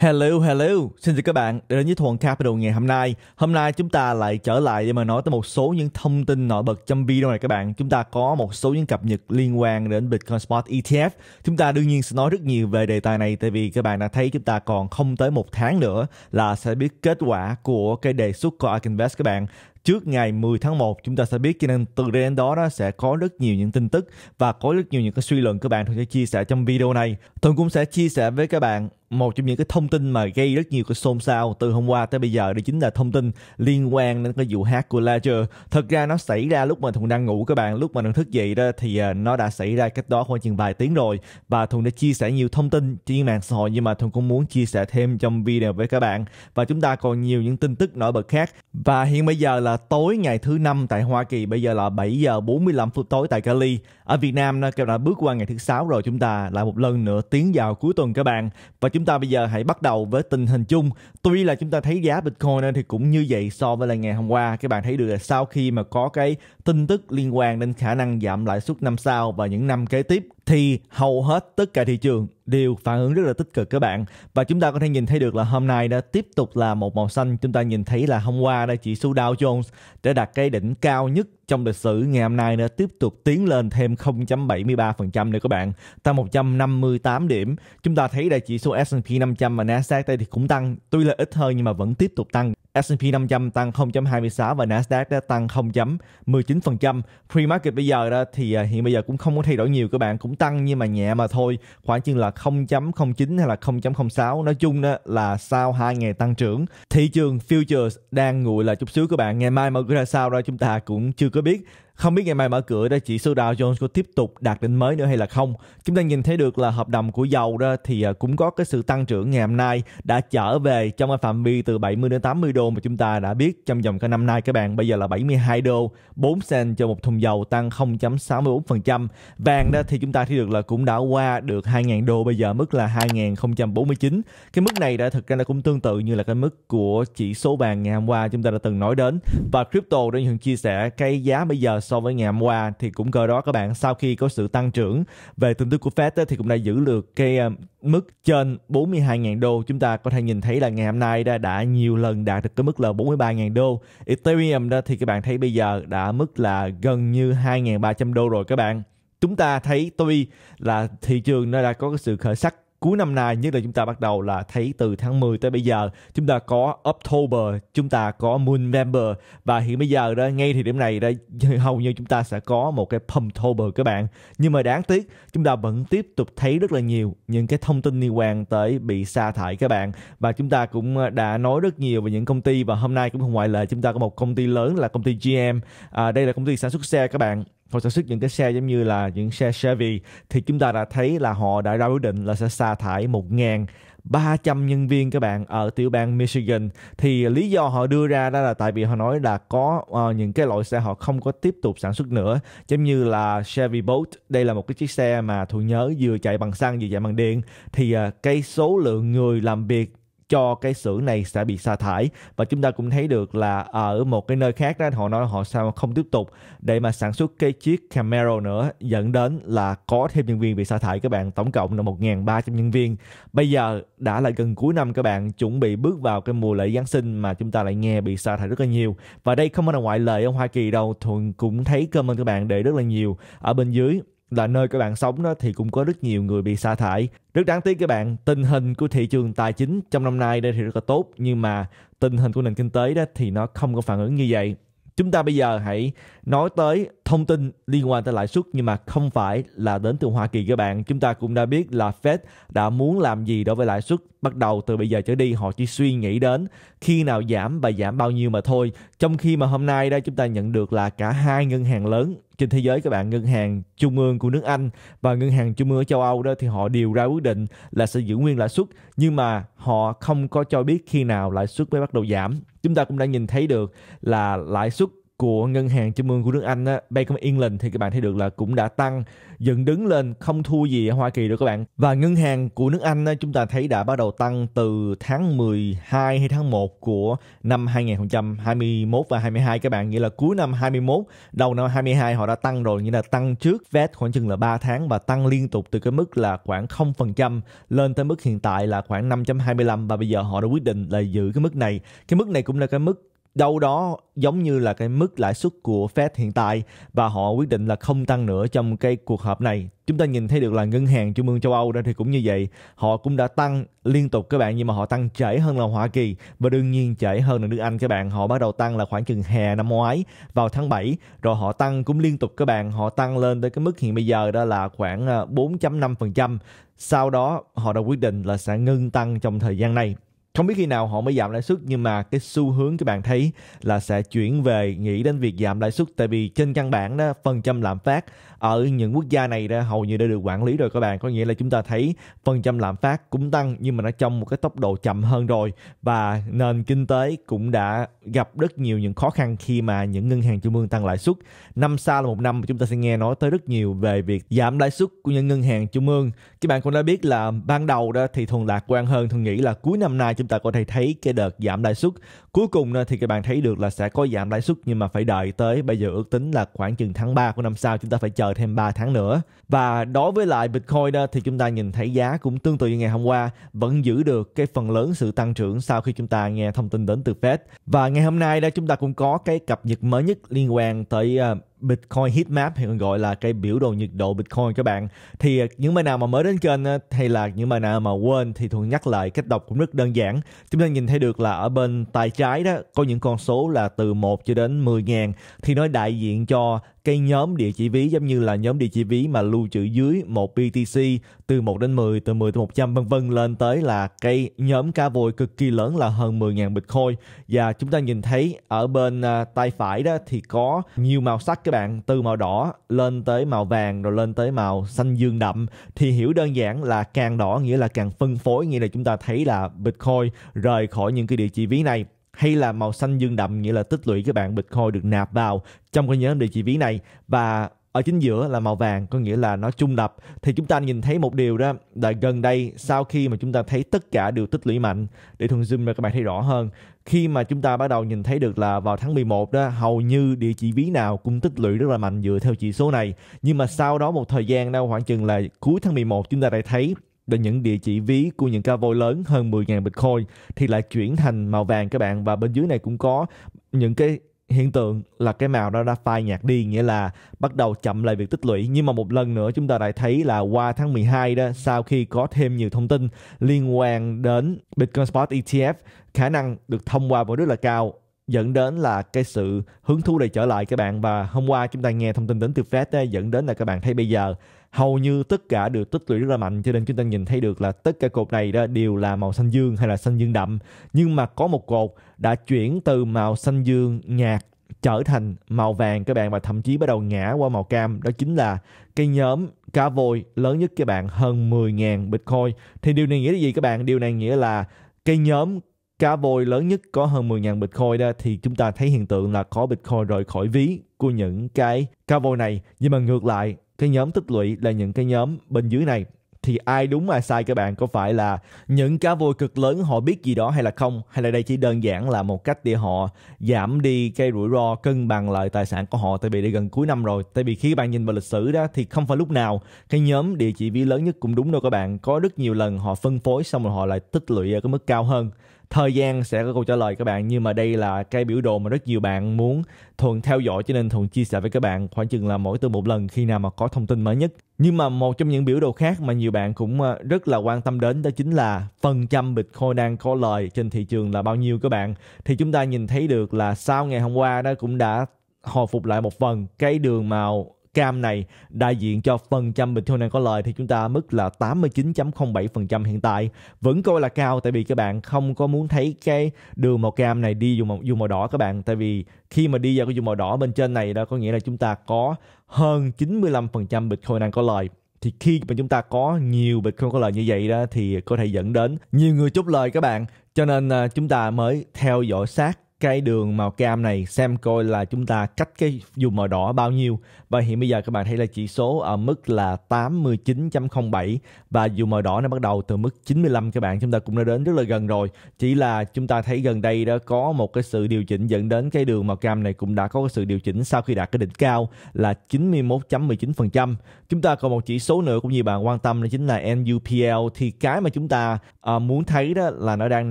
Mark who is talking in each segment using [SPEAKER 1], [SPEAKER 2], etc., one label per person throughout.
[SPEAKER 1] Hello, hello, xin chào các bạn đã đến với Thuần Capital ngày hôm nay. Hôm nay chúng ta lại trở lại để mà nói tới một số những thông tin nổi bật trong video này các bạn. Chúng ta có một số những cập nhật liên quan đến Bitcoin Spot ETF. Chúng ta đương nhiên sẽ nói rất nhiều về đề tài này tại vì các bạn đã thấy chúng ta còn không tới một tháng nữa là sẽ biết kết quả của cái đề xuất của Ark Invest các bạn trước ngày 10 tháng 1 chúng ta sẽ biết cho nên từ đây đến đó đó sẽ có rất nhiều những tin tức và có rất nhiều những cái suy luận các bạn sẽ chia sẻ trong video này. Thuận cũng sẽ chia sẻ với các bạn một trong những cái thông tin mà gây rất nhiều cái xôn xao từ hôm qua tới bây giờ đó chính là thông tin liên quan đến cái vụ hack của Ledger. Thật ra nó xảy ra lúc mà thùng đang ngủ các bạn, lúc mà Thuận thức dậy đó thì à, nó đã xảy ra cách đó khoảng chừng vài tiếng rồi và thùng đã chia sẻ nhiều thông tin trên mạng xã hội nhưng mà thùng cũng muốn chia sẻ thêm trong video với các bạn và chúng ta còn nhiều những tin tức nổi bật khác và hiện bây giờ là tối ngày thứ năm tại Hoa Kỳ bây giờ là 7 giờ 45 phút tối tại Cali. Ở Việt Nam nó kêu đã bước qua ngày thứ sáu rồi chúng ta lại một lần nữa tiến vào cuối tuần các bạn. Và chúng ta bây giờ hãy bắt đầu với tình hình chung. Tuy là chúng ta thấy giá Bitcoin thì cũng như vậy so với là ngày hôm qua. Các bạn thấy được là sau khi mà có cái tin tức liên quan đến khả năng giảm lãi suất năm sau và những năm kế tiếp thì hầu hết tất cả thị trường đều phản ứng rất là tích cực các bạn và chúng ta có thể nhìn thấy được là hôm nay đã tiếp tục là một màu xanh chúng ta nhìn thấy là hôm qua đã chỉ số Dow Jones đã đạt cái đỉnh cao nhất trong lịch sử ngày hôm nay đã tiếp tục tiến lên thêm 0.73% nữa các bạn tăng 158 điểm chúng ta thấy là chỉ số S&P 500 và Nasdaq đây thì cũng tăng tuy là ít hơn nhưng mà vẫn tiếp tục tăng S&P 500 tăng 0.26 và Nasdaq đã tăng 0.19%. Pre-market bây giờ đó thì à, hiện bây giờ cũng không có thay đổi nhiều các bạn, cũng tăng nhưng mà nhẹ mà thôi, khoảng chừng là 0.09 hay là 0.06. Nói chung đó là sau 2 ngày tăng trưởng, thị trường futures đang nguội là chút xíu các bạn. Ngày mai mở cửa ra sao đó chúng ta cũng chưa có biết. Không biết ngày mai mở cửa đó chỉ số Dow Jones có tiếp tục đạt đỉnh mới nữa hay là không. Chúng ta nhìn thấy được là hợp đồng của dầu đó thì à, cũng có cái sự tăng trưởng ngày hôm nay đã trở về trong cái phạm vi từ 70 đến 80 đô mà chúng ta đã biết trong vòng cái năm nay các bạn. Bây giờ là 72 đô, 4 cent cho một thùng dầu tăng 0.64%. Vàng đó thì chúng ta thấy được là cũng đã qua được 2.000 đô bây giờ mức là 2.049. Cái mức này đã thực ra nó cũng tương tự như là cái mức của chỉ số vàng ngày hôm qua chúng ta đã từng nói đến. Và crypto đã nhận chia sẻ cái giá bây giờ so với ngày hôm qua thì cũng cơ đó các bạn sau khi có sự tăng trưởng về tin tức của Fed ấy, thì cũng đã giữ được cái ờ, mức trên 42.000 đô chúng ta có thể nhìn thấy là ngày hôm nay đã, đã nhiều lần đạt được cái mức là 43.000 đô Ethereum đó thì các bạn thấy bây giờ đã mức là gần như 2.300 đô rồi các bạn chúng ta thấy tuy là thị trường nó đã có cái sự khởi sắc cuối năm nay nhất là chúng ta bắt đầu là thấy từ tháng 10 tới bây giờ chúng ta có October chúng ta có Moon Member và hiện bây giờ đó ngay thì điểm này đó hầu như chúng ta sẽ có một cái Pumptober các bạn nhưng mà đáng tiếc chúng ta vẫn tiếp tục thấy rất là nhiều những cái thông tin liên quan tới bị sa thải các bạn và chúng ta cũng ờ, đã nói rất nhiều về những công ty và hôm nay cũng không ngoại lệ chúng ta có một công ty lớn là công ty GM à, đây là công ty sản xuất xe các bạn họ sản xuất những cái xe giống như là những xe Chevy thì chúng ta đã thấy là họ đã ra quyết định là sẽ sa thải 1.300 nhân viên các bạn ở tiểu bang Michigan thì lý do họ đưa ra đó là tại vì họ nói là có uh, những cái loại xe họ không có tiếp tục sản xuất nữa giống như là Chevy Bolt đây là một cái chiếc xe mà tôi nhớ vừa chạy bằng xăng vừa chạy bằng điện thì uh, cái số lượng người làm việc cho cái xưởng này sẽ bị sa thải và chúng ta cũng thấy được là ở một cái nơi khác đó họ nói họ sao không tiếp tục để mà sản xuất cái chiếc Camaro nữa dẫn đến là có thêm nhân viên bị sa thải các bạn tổng cộng là 1.300 nhân viên bây giờ đã là gần cuối năm các bạn chuẩn bị bước vào cái mùa lễ Giáng sinh mà chúng ta lại nghe bị sa thải rất là nhiều và đây không phải là ngoại lệ ở Hoa Kỳ đâu thường cũng thấy cơm ơn các bạn để rất là nhiều ở bên dưới là nơi các bạn sống đó thì cũng có rất nhiều người bị sa thải. Rất đáng tiếc các bạn, tình hình của thị trường tài chính trong năm nay đây thì rất là tốt nhưng mà tình hình của nền kinh tế đó thì nó không có phản ứng như vậy. Chúng ta bây giờ hãy nói tới thông tin liên quan tới lãi suất nhưng mà không phải là đến từ Hoa Kỳ các bạn. Chúng ta cũng đã biết là Fed đã muốn làm gì đối với lãi suất bắt đầu từ bây giờ trở đi họ chỉ suy nghĩ đến khi nào giảm và giảm bao nhiêu mà thôi. Trong khi mà hôm nay đây chúng ta nhận được là cả hai ngân hàng lớn trên thế giới các bạn ngân hàng trung ương của nước Anh và ngân hàng trung ương ở châu Âu đó thì họ đều ra quyết định là sẽ giữ nguyên lãi suất nhưng mà họ không có cho biết khi nào lãi suất mới bắt đầu giảm chúng ta cũng đã nhìn thấy được là lãi suất của ngân hàng trung ương của nước Anh Bank of England thì các bạn thấy được là cũng đã tăng dựng đứng lên không thua gì ở Hoa Kỳ được các bạn. Và ngân hàng của nước Anh chúng ta thấy đã bắt đầu tăng từ tháng 12 hay tháng 1 của năm 2021 và 22 các bạn, nghĩa là cuối năm 21, đầu năm 22 họ đã tăng rồi, nghĩa là tăng trước Fed khoảng chừng là 3 tháng và tăng liên tục từ cái mức là khoảng 0% lên tới mức hiện tại là khoảng 5.25 và bây giờ họ đã quyết định là giữ cái mức này. Cái mức này cũng là cái mức đâu đó giống như là cái mức lãi suất của Fed hiện tại và họ quyết định là không tăng nữa trong cái cuộc họp này. Chúng ta nhìn thấy được là ngân hàng trung ương châu Âu đó thì cũng như vậy, họ cũng đã tăng liên tục các bạn nhưng mà họ tăng trễ hơn là Hoa Kỳ và đương nhiên trễ hơn là nước Anh các bạn. Họ bắt đầu tăng là khoảng chừng hè năm ngoái vào tháng 7 rồi họ tăng cũng liên tục các bạn, họ tăng lên tới cái mức hiện bây giờ đó là khoảng 4.5%. Ờ, Sau đó họ đã quyết định là sẽ ngưng tăng trong thời gian này không biết khi nào họ mới giảm lãi suất nhưng mà cái xu hướng các bạn thấy là sẽ chuyển về nghĩ đến việc giảm lãi suất tại vì trên căn bản đó phần trăm lạm phát ở những quốc gia này đã hầu như đã được quản lý rồi các bạn có nghĩa là chúng ta thấy phần trăm lạm phát cũng tăng nhưng mà nó trong một cái tốc độ chậm hơn rồi và nền kinh tế cũng đã gặp rất nhiều những khó khăn khi mà những ngân hàng trung ương tăng lãi suất năm sau là một năm mà chúng ta sẽ nghe nói tới rất nhiều về việc giảm lãi suất của những ngân hàng trung ương các bạn cũng đã biết là ban đầu đó thì thường lạc quan hơn thường nghĩ là cuối năm nay chúng ta có thể thấy cái đợt giảm lãi suất cuối cùng thì các bạn thấy được là sẽ có giảm lãi suất nhưng mà phải đợi tới bây giờ ước tính là khoảng chừng tháng 3 của năm sau chúng ta phải chờ chờ thêm 3 tháng nữa. Và đối với lại Bitcoin đó thì chúng ta nhìn thấy giá cũng tương tự như ngày hôm qua vẫn giữ được cái phần lớn sự tăng trưởng sau khi chúng ta nghe thông tin đến từ Fed. Và ngày hôm nay đó chúng ta cũng có cái cập nhật mới nhất liên quan tới ờ, Bitcoin heat map hay còn gọi là cái biểu đồ nhiệt độ Bitcoin các bạn. Thì ờ, những bạn nào mà mới đến kênh hay là những bạn nào mà quên thì thường nhắc lại cách đọc cũng rất đơn giản. Chúng ta nhìn thấy được là ở bên tay trái đó có những con số là từ 1 cho đến 10 ngàn thì nó đại diện cho cái nhóm địa chỉ ví giống như là nhóm địa chỉ ví mà lưu trữ dưới một BTC từ 1 đến 10, từ 10 tới 100 vân vân lên tới là cái nhóm cá vôi cực kỳ lớn là hơn 10.000 Bitcoin và chúng ta nhìn thấy ở bên à, tay phải đó thì có nhiều màu sắc các bạn từ màu đỏ lên tới màu vàng rồi lên tới màu xanh dương đậm thì hiểu đơn giản là càng đỏ nghĩa là càng phân phối nghĩa là chúng ta thấy là Bitcoin rời khỏi những cái địa chỉ ví này hay là màu xanh dương đậm nghĩa là tích lũy các bạn Bitcoin được nạp vào trong cái nhóm địa chỉ ví này và ở chính giữa là màu vàng có nghĩa là nó trung lập thì chúng ta nhìn thấy một điều đó là gần đây sau khi mà chúng ta thấy tất cả đều tích lũy mạnh để thường zoom ra các bạn thấy rõ hơn khi mà chúng ta bắt đầu nhìn thấy được là vào tháng 11 đó hầu như địa chỉ ví nào cũng tích lũy rất là mạnh dựa theo chỉ số này nhưng mà sau đó một thời gian đâu khoảng chừng là cuối tháng 11 chúng ta lại thấy để những địa chỉ ví của những ca voi lớn hơn 10.000 Bitcoin thì lại chuyển thành màu vàng các bạn và bên dưới này cũng có những cái hiện tượng là cái màu đó đã phai nhạt đi nghĩa là bắt đầu chậm lại việc tích lũy nhưng mà một lần nữa chúng ta lại thấy là qua tháng 12 đó sau khi có thêm nhiều thông tin liên quan đến Bitcoin Spot ETF khả năng được thông qua vào rất là cao dẫn đến là cái sự hứng thú để trở lại các bạn và hôm qua chúng ta nghe thông tin đến từ Fed ấy, dẫn đến là các bạn thấy bây giờ hầu như tất cả được tích lũy rất là mạnh cho nên chúng ta nhìn thấy được là tất cả cột này đó đều là màu xanh dương hay là xanh dương đậm nhưng mà có một cột đã chuyển từ màu xanh dương nhạt trở thành màu vàng các bạn và thậm chí bắt đầu ngã qua màu cam đó chính là cái nhóm cá voi lớn nhất các bạn hơn 10.000 Bitcoin thì điều này nghĩa là gì các bạn điều này nghĩa là cái nhóm cá voi lớn nhất có hơn 10.000 Bitcoin đó thì chúng ta thấy hiện tượng là có Bitcoin rời khỏi ví của những cái cá voi này nhưng mà ngược lại cái nhóm tích lũy là những cái nhóm bên dưới này thì ai đúng ai sai các bạn có phải là những cá voi cực lớn họ biết gì đó hay là không hay là đây chỉ đơn giản là một cách để họ giảm đi cái rủi ro cân bằng lại tài sản của họ tại vì để gần cuối năm rồi tại vì khi các bạn nhìn vào lịch sử đó thì không phải lúc nào cái nhóm địa chỉ ví lớn nhất cũng đúng đâu các bạn có rất nhiều lần họ phân phối xong rồi họ lại tích lũy ở cái mức cao hơn thời gian sẽ có câu trả lời các bạn nhưng mà đây là cái biểu đồ mà rất nhiều bạn muốn thuận theo dõi cho nên thuận chia sẻ với các bạn khoảng chừng là mỗi từ một lần khi nào mà có thông tin mới nhất nhưng mà một trong những biểu đồ khác mà nhiều bạn cũng ờ, rất là quan tâm đến đó chính là phần trăm Bitcoin đang có lời trên thị trường là bao nhiêu các bạn. Thì chúng ta nhìn thấy được là sau ngày hôm qua đó cũng đã hồi phục lại một phần cái đường màu cam này đại diện cho phần trăm bình thường đang có lời thì chúng ta mức là 89.07% hiện tại vẫn coi là cao tại vì các bạn không có muốn thấy cái đường màu cam này đi dùng màu, dùng màu đỏ các bạn tại vì khi mà đi vào cái vùng màu đỏ bên trên này đó có nghĩa là chúng ta có hơn 95% Bitcoin đang có lời thì khi mà chúng ta có nhiều Bitcoin có lời như vậy đó thì có thể dẫn đến nhiều người chốt lời các bạn cho nên à, chúng ta mới theo dõi sát cái đường màu cam này xem coi là chúng ta cách cái vùng màu đỏ bao nhiêu và hiện bây giờ các bạn thấy là chỉ số ở ờ, mức là 89.07 và dù màu đỏ nó bắt đầu từ mức 95 các bạn chúng ta cũng đã đến rất là gần rồi chỉ là chúng ta thấy gần đây đó có một cái sự điều chỉnh dẫn đến cái đường màu cam này cũng đã có cái sự điều chỉnh sau khi đạt cái đỉnh cao là 91.19% chúng ta còn một chỉ số nữa cũng như bạn quan tâm đó chính là NUPL thì cái mà chúng ta uh, muốn thấy đó là nó đang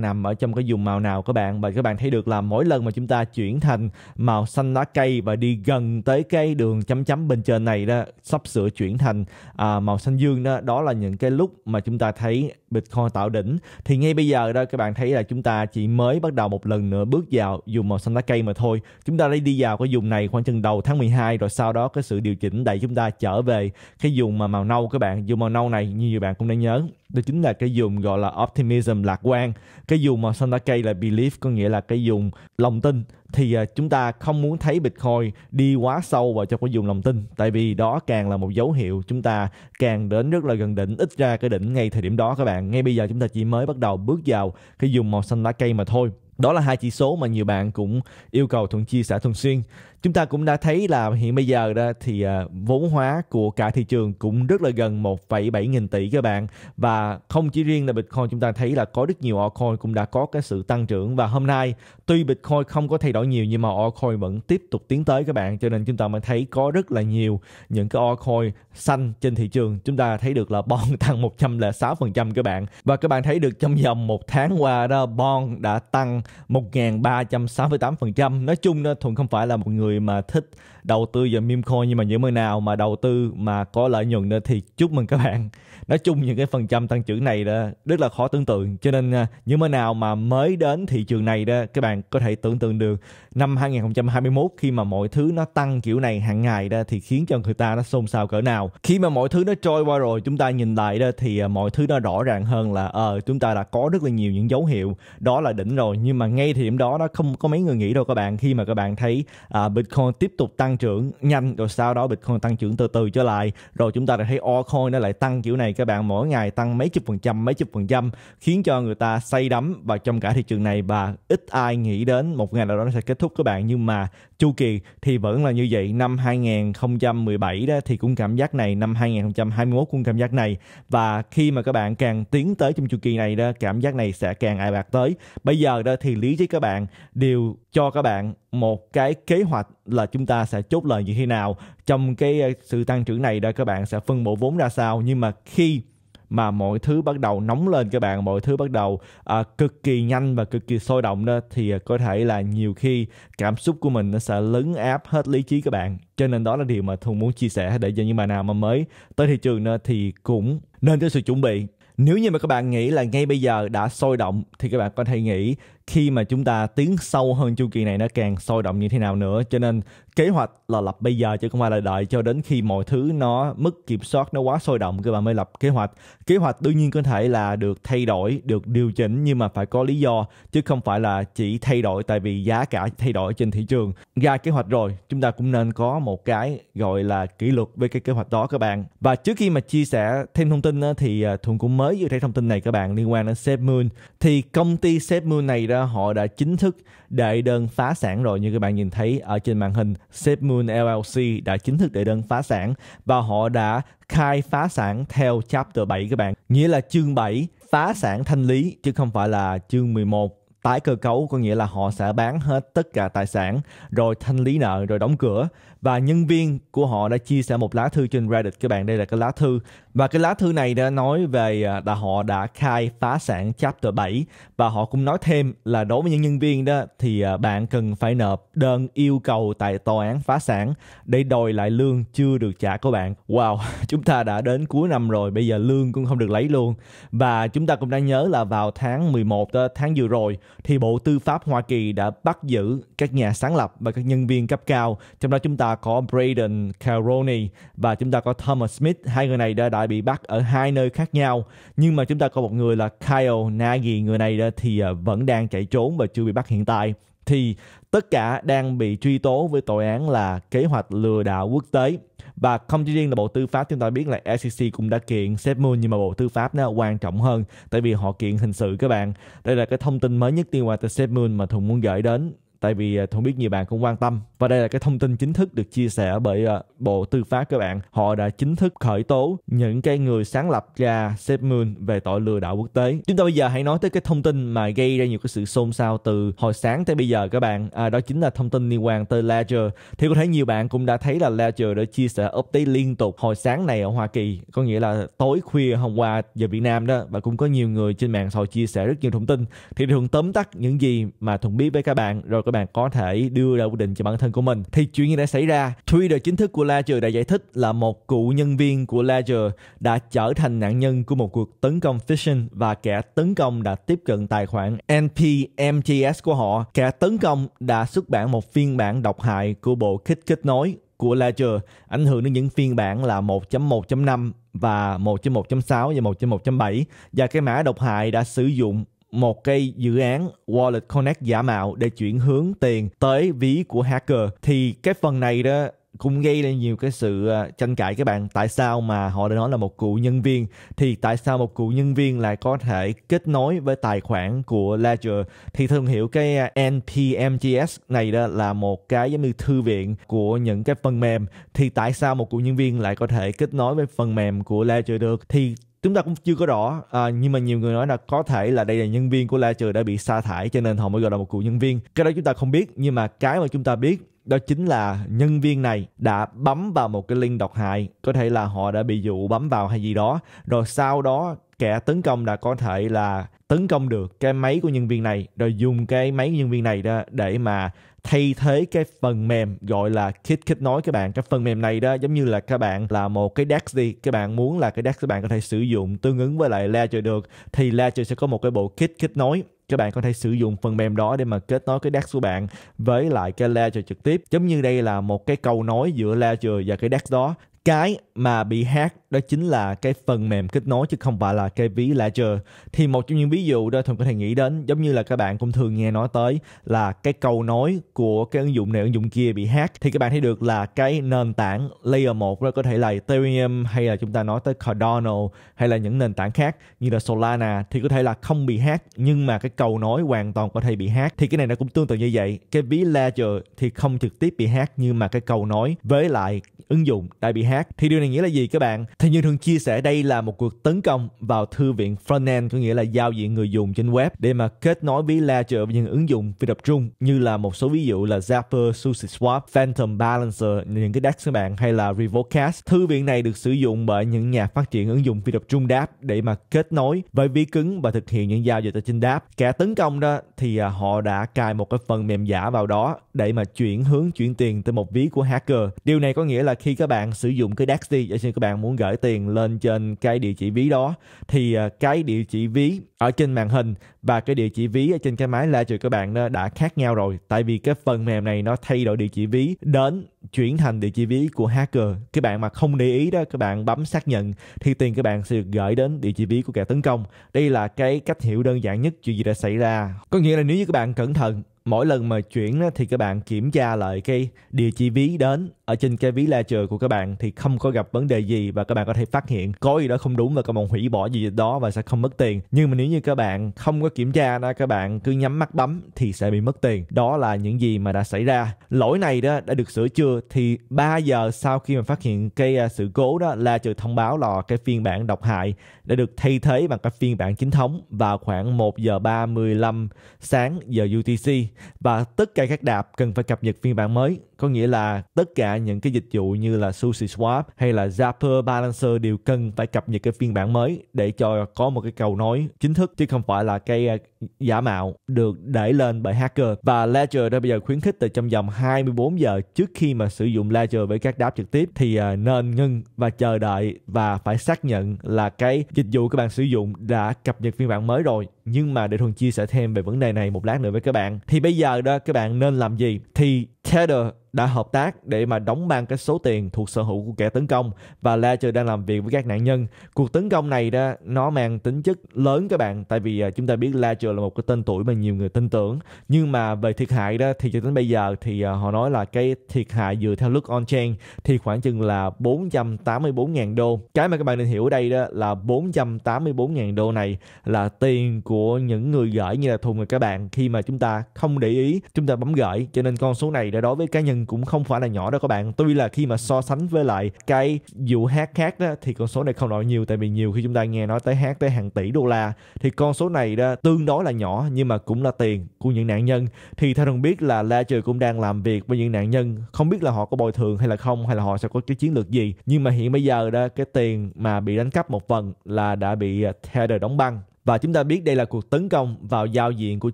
[SPEAKER 1] nằm ở trong cái vùng màu nào các bạn và các bạn thấy được là mỗi lần mà chúng ta chuyển thành màu xanh lá cây và đi gần tới cái đường chấm chấm bên trên này đó sắp sửa chuyển thành à, màu xanh dương đó đó là những cái lúc mà chúng ta thấy Bitcoin tạo đỉnh thì ngay bây giờ đó các bạn thấy là chúng ta chỉ mới bắt đầu một lần nữa bước vào dùng màu xanh lá cây mà thôi chúng ta đã đi vào cái vùng này khoảng chừng đầu tháng 12 rồi sau đó cái sự điều chỉnh đẩy chúng ta trở về cái vùng mà màu nâu các bạn dùng màu nâu này như nhiều bạn cũng đã nhớ đó chính là cái dùng gọi là optimism lạc quan cái dùng mà Sandake là belief có nghĩa là cái dùng lòng tin thì à, chúng ta không muốn thấy Bitcoin đi quá sâu vào trong cái dùng lòng tin tại vì đó càng là một dấu hiệu chúng ta càng đến rất là gần đỉnh ít ra cái đỉnh ngay thời điểm đó các bạn ngay bây giờ chúng ta chỉ mới bắt đầu bước vào cái dùng màu xanh lá cây mà thôi đó là hai chỉ số mà nhiều bạn cũng yêu cầu Thuận chia sẻ thường xuyên. Chúng ta cũng đã thấy là hiện bây giờ đó thì à, vốn hóa của cả thị trường cũng rất là gần 1,7 nghìn tỷ các bạn. Và không chỉ riêng là Bitcoin chúng ta thấy là có rất nhiều altcoin cũng đã có cái sự tăng trưởng. Và hôm nay tuy Bitcoin không có thay đổi nhiều nhưng mà altcoin vẫn tiếp tục tiến tới các bạn. Cho nên chúng ta mới thấy có rất là nhiều những cái altcoin xanh trên thị trường. Chúng ta thấy được là Bond tăng 106% các bạn. Và các bạn thấy được trong vòng một tháng qua đó Bond đã tăng 1368%. Nói chung ờ, thuận không phải là một người mà thích đầu tư vào meme coin nhưng mà những người nào mà đầu tư mà có lợi nhuận nữa thì chúc mừng các bạn nói chung những cái phần trăm tăng trưởng này đó rất là khó tưởng tượng cho nên à, những người nào mà mới đến thị trường này đó các bạn có thể tưởng tượng được năm 2021 khi mà mọi thứ nó tăng kiểu này hàng ngày đó thì khiến cho người ta nó xôn xao cỡ nào khi mà mọi thứ nó trôi qua rồi chúng ta nhìn lại đó thì à, mọi thứ nó rõ ràng hơn là ờ chúng ta đã có rất là nhiều những dấu hiệu đó là đỉnh rồi nhưng mà ngay thời điểm đó nó không có mấy người nghĩ đâu các bạn khi mà các bạn thấy uh, Bitcoin tiếp tục tăng trưởng nhanh rồi sau đó Bitcoin tăng trưởng từ từ trở lại rồi chúng ta lại thấy altcoin nó lại tăng kiểu này các bạn mỗi ngày tăng mấy chục phần trăm mấy chục phần trăm khiến cho người ta say đắm và trong cả thị trường này và ít ai nghĩ đến một ngày nào đó nó sẽ kết thúc các bạn nhưng mà chu kỳ thì vẫn là như vậy năm 2017 đó thì cũng cảm giác này năm 2021 cũng cảm giác này và khi mà các bạn càng tiến tới trong chu kỳ này đó cảm giác này sẽ càng ai bạc tới bây giờ đó thì lý trí các bạn đều cho các bạn một cái kế hoạch là chúng ta sẽ chốt lời như thế nào trong cái ờ, sự tăng trưởng này đó các bạn sẽ phân bổ vốn ra sao nhưng mà khi mà mọi thứ bắt đầu nóng lên các bạn mọi thứ bắt đầu à, cực kỳ nhanh và cực kỳ sôi động đó thì ờ, có thể là nhiều khi cảm xúc của mình nó sẽ lấn áp hết lý trí các bạn cho nên đó là điều mà thường muốn chia sẻ để cho những bạn nào mà mới tới thị trường đó thì cũng nên có sự chuẩn bị nếu như mà các bạn nghĩ là ngay bây giờ đã sôi động thì các bạn có thể nghĩ khi mà chúng ta tiến sâu hơn chu kỳ này nó càng sôi động như thế nào nữa cho nên kế hoạch là lập bây giờ chứ không phải là đợi cho đến khi mọi thứ nó mất kiểm soát nó quá sôi động các bạn mới lập kế hoạch kế hoạch đương nhiên có thể là được thay đổi được điều chỉnh nhưng mà phải có lý do chứ không phải là chỉ thay đổi tại vì giá cả thay đổi trên thị trường ra kế hoạch rồi chúng ta cũng nên có một cái gọi là kỷ luật với cái kế hoạch đó các bạn và trước khi mà chia sẻ thêm thông tin thì à, thuận cũng mới vừa thấy thông tin này các bạn liên quan đến Sếp Moon thì công ty Sếp Moon này đó họ đã chính thức đệ đơn phá sản rồi như các bạn nhìn thấy ở trên màn hình Safe Moon LLC đã chính thức đệ đơn phá sản và họ đã khai phá sản theo chapter 7 các bạn nghĩa là chương 7 phá sản thanh lý chứ không phải là chương 11 tái cơ cấu có nghĩa là họ sẽ bán hết tất cả tài sản rồi thanh lý nợ rồi đóng cửa và nhân viên của họ đã chia sẻ một lá thư trên Reddit các bạn đây là cái lá thư và cái lá thư này đã nói về à, là họ đã khai phá sản chapter 7 và họ cũng nói thêm là đối với những nhân viên đó thì à, bạn cần phải nộp đơn yêu cầu tại tòa án phá sản để đòi lại lương chưa được trả của bạn. Wow, chúng ta đã đến cuối năm rồi bây giờ lương cũng không được lấy luôn và chúng ta cũng đã nhớ là vào tháng 11 tháng vừa rồi thì Bộ Tư pháp Hoa Kỳ đã bắt giữ các nhà sáng lập và các nhân viên cấp cao trong đó chúng ta có Braden Caroni và chúng ta có Thomas Smith. Hai người này đã, đã bị bắt ở hai nơi khác nhau. Nhưng mà chúng ta có một người là Kyle Nagy. Người này đã ờ, thì ờ, vẫn đang chạy trốn và chưa bị bắt hiện tại. Thì tất cả đang bị truy tố với tội án là kế hoạch lừa đảo quốc tế. Và không chỉ riêng là Bộ Tư pháp chúng ta biết là SEC cũng đã kiện SEPMUN nhưng mà Bộ Tư pháp nó quan trọng hơn tại vì họ kiện hình sự các bạn. Đây là cái thông tin mới nhất liên quan từ SEPMUN mà Thùng muốn gửi đến tại vì thông à, biết nhiều bạn cũng quan tâm và đây là cái thông tin chính thức được chia sẻ bởi à, bộ tư pháp các bạn họ đã chính thức khởi tố những cái người sáng lập ra SafeMoon về tội lừa đảo quốc tế chúng ta bây giờ hãy nói tới cái thông tin mà gây ra nhiều cái sự xôn xao từ hồi sáng tới bây giờ các bạn à, đó chính là thông tin liên quan tới Ledger thì có thể nhiều bạn cũng đã thấy là Ledger đã chia sẻ update liên tục hồi sáng này ở Hoa Kỳ có nghĩa là tối khuya hôm qua giờ Việt Nam đó và cũng có nhiều người trên mạng xã hội chia sẻ rất nhiều thông tin thì thường tóm tắt những gì mà Thuận biết với các bạn rồi các bạn có thể đưa ra quyết định cho bản thân của mình thì chuyện gì đã xảy ra Twitter chính thức của Ledger đã giải thích là một cựu nhân viên của Ledger đã trở thành nạn nhân của một cuộc tấn công phishing và kẻ tấn công đã tiếp cận tài khoản NPMTS của họ kẻ tấn công đã xuất bản một phiên bản độc hại của bộ kích kết nối của Ledger ảnh hưởng đến những phiên bản là 1.1.5 và 1.1.6 và 1.1.7 và cái mã độc hại đã sử dụng một cái dự án Wallet Connect giả mạo để chuyển hướng tiền tới ví của hacker thì cái phần này đó cũng gây ra nhiều cái sự à, tranh cãi các bạn tại sao mà họ đã nói là một cựu nhân viên thì tại sao một cựu nhân viên lại có thể kết nối với tài khoản của Ledger thì thương hiệu cái à, NPMGS này đó là một cái giống như thư viện của những cái phần mềm thì tại sao một cựu nhân viên lại có thể kết nối với phần mềm của Ledger được thì chúng ta cũng chưa có rõ à, nhưng mà nhiều người nói là có thể là đây là nhân viên của la trừ đã bị sa thải cho nên họ mới gọi là một cựu nhân viên cái đó chúng ta không biết nhưng mà cái mà chúng ta biết đó chính là nhân viên này đã bấm vào một cái link độc hại có thể là họ đã bị dụ bấm vào hay gì đó rồi sau đó kẻ tấn công đã có thể là tấn công được cái máy của nhân viên này rồi dùng cái máy của nhân viên này đó để mà thay thế cái phần mềm gọi là kit kết nối các bạn cái phần mềm này đó giống như là các bạn là một cái DAX đi các bạn muốn là cái DAX các bạn có thể sử dụng tương ứng với lại Ledger được thì Ledger sẽ có một cái bộ kit kết nối các bạn có thể sử dụng phần mềm đó để mà kết nối cái DAX của bạn với lại cái Ledger trực tiếp giống như đây là một cái cầu nối giữa Ledger và cái DAX đó cái mà bị hack đó chính là cái phần mềm kết nối chứ không phải là cái ví Ledger thì một trong những ví dụ đó thường có thể nghĩ đến giống như là các bạn cũng thường nghe nói tới là cái cầu nối của cái ứng dụng này ứng dụng kia bị hack thì các bạn thấy được là cái nền tảng layer 1 nó có thể là Ethereum hay là chúng ta nói tới Cardano hay là những nền tảng khác như là Solana thì có thể là không bị hack nhưng mà cái cầu nối hoàn toàn có thể bị hack thì cái này nó cũng tương tự như vậy cái ví Ledger thì không trực tiếp bị hack nhưng mà cái cầu nối với lại ứng dụng đã bị hack khác thì điều này nghĩa là gì các bạn thì như thường chia sẻ đây là một cuộc tấn công vào thư viện frontend có nghĩa là giao diện người dùng trên web để mà kết nối với Ledger và những ứng dụng phi tập trung như là một số ví dụ là Zapper, SushiSwap, Phantom Balancer những cái DAX các bạn hay là Revoltcast thư viện này được sử dụng bởi những nhà phát triển ứng dụng phi tập trung đáp để mà kết nối với ví cứng và thực hiện những giao dịch ở trên đáp kẻ tấn công đó thì à, họ đã cài một cái phần mềm giả vào đó để mà chuyển hướng chuyển tiền từ một ví của hacker điều này có nghĩa là khi các bạn sử dụng dụng cái Daxi giả sử các bạn muốn gửi tiền lên trên cái địa chỉ ví đó thì à, cái địa chỉ ví ở trên màn hình và cái địa chỉ ví ở trên cái máy la trừ các bạn nó đã khác nhau rồi tại vì cái phần mềm này nó thay đổi địa chỉ ví đến chuyển thành địa chỉ ví của hacker các bạn mà không để ý đó các bạn bấm xác nhận thì tiền các bạn sẽ được gửi đến địa chỉ ví của kẻ tấn công đây là cái cách hiểu đơn giản nhất chuyện gì đã xảy ra có nghĩa là nếu như các bạn cẩn thận mỗi lần mà chuyển thì các bạn kiểm tra lại cái địa chỉ ví đến ở trên cái ví la chờ của các bạn thì không có gặp vấn đề gì và các bạn có thể phát hiện có gì đó không đúng và các bạn hủy bỏ gì đó và sẽ không mất tiền nhưng mà nếu như các bạn không có kiểm tra đó các bạn cứ nhắm mắt bấm thì sẽ bị mất tiền đó là những gì mà đã xảy ra lỗi này đó đã được sửa chưa thì 3 giờ sau khi mà phát hiện cái à, sự cố đó la chờ thông báo là cái phiên bản độc hại đã được thay thế bằng cái phiên bản chính thống vào khoảng 1 giờ 35 sáng giờ UTC và tất cả các đạp cần phải cập nhật phiên bản mới có nghĩa là tất cả những cái dịch vụ như là Sushi Swap hay là Zapper Balancer đều cần phải cập nhật cái phiên bản mới để cho có một cái cầu nối chính thức chứ không phải là cái giả mạo được để lên bởi hacker và Ledger đã bây giờ khuyến khích từ trong vòng 24 giờ trước khi mà sử dụng Ledger với các đáp trực tiếp thì à, nên ngưng và chờ đợi và phải xác nhận là cái dịch vụ các bạn sử dụng đã cập nhật phiên bản mới rồi nhưng mà để thuần chia sẻ thêm về vấn đề này một lát nữa với các bạn thì bây giờ đó các bạn nên làm gì thì Tether đã hợp tác để mà đóng băng cái số tiền thuộc sở hữu của kẻ tấn công và Ledger đang làm việc với các nạn nhân. Cuộc tấn công này đó nó mang tính chất lớn các bạn tại vì à, chúng ta biết Ledger sự là một cái tên tuổi mà nhiều người tin tưởng nhưng mà về thiệt hại đó thì cho đến bây giờ thì à, họ nói là cái thiệt hại dựa theo look on chain thì khoảng chừng là 484.000 đô cái mà các bạn nên hiểu ở đây đó là 484.000 đô này là tiền của những người gửi như là thùng người các bạn khi mà chúng ta không để ý chúng ta bấm gửi cho nên con số này đã đối với cá nhân cũng không phải là nhỏ đâu các bạn tuy là khi mà so sánh với lại cái vụ hát khác đó thì con số này không nói nhiều tại vì nhiều khi chúng ta nghe nói tới hát tới hàng tỷ đô la thì con số này đó tương đối là nhỏ nhưng mà cũng là tiền của những nạn nhân thì theo đồng biết là La Trừ cũng đang làm việc với những nạn nhân không biết là họ có bồi thường hay là không hay là họ sẽ có cái chiến lược gì nhưng mà hiện bây giờ đó cái tiền mà bị đánh cắp một phần là đã bị đời à, đóng băng và chúng ta biết đây là cuộc tấn công vào giao diện của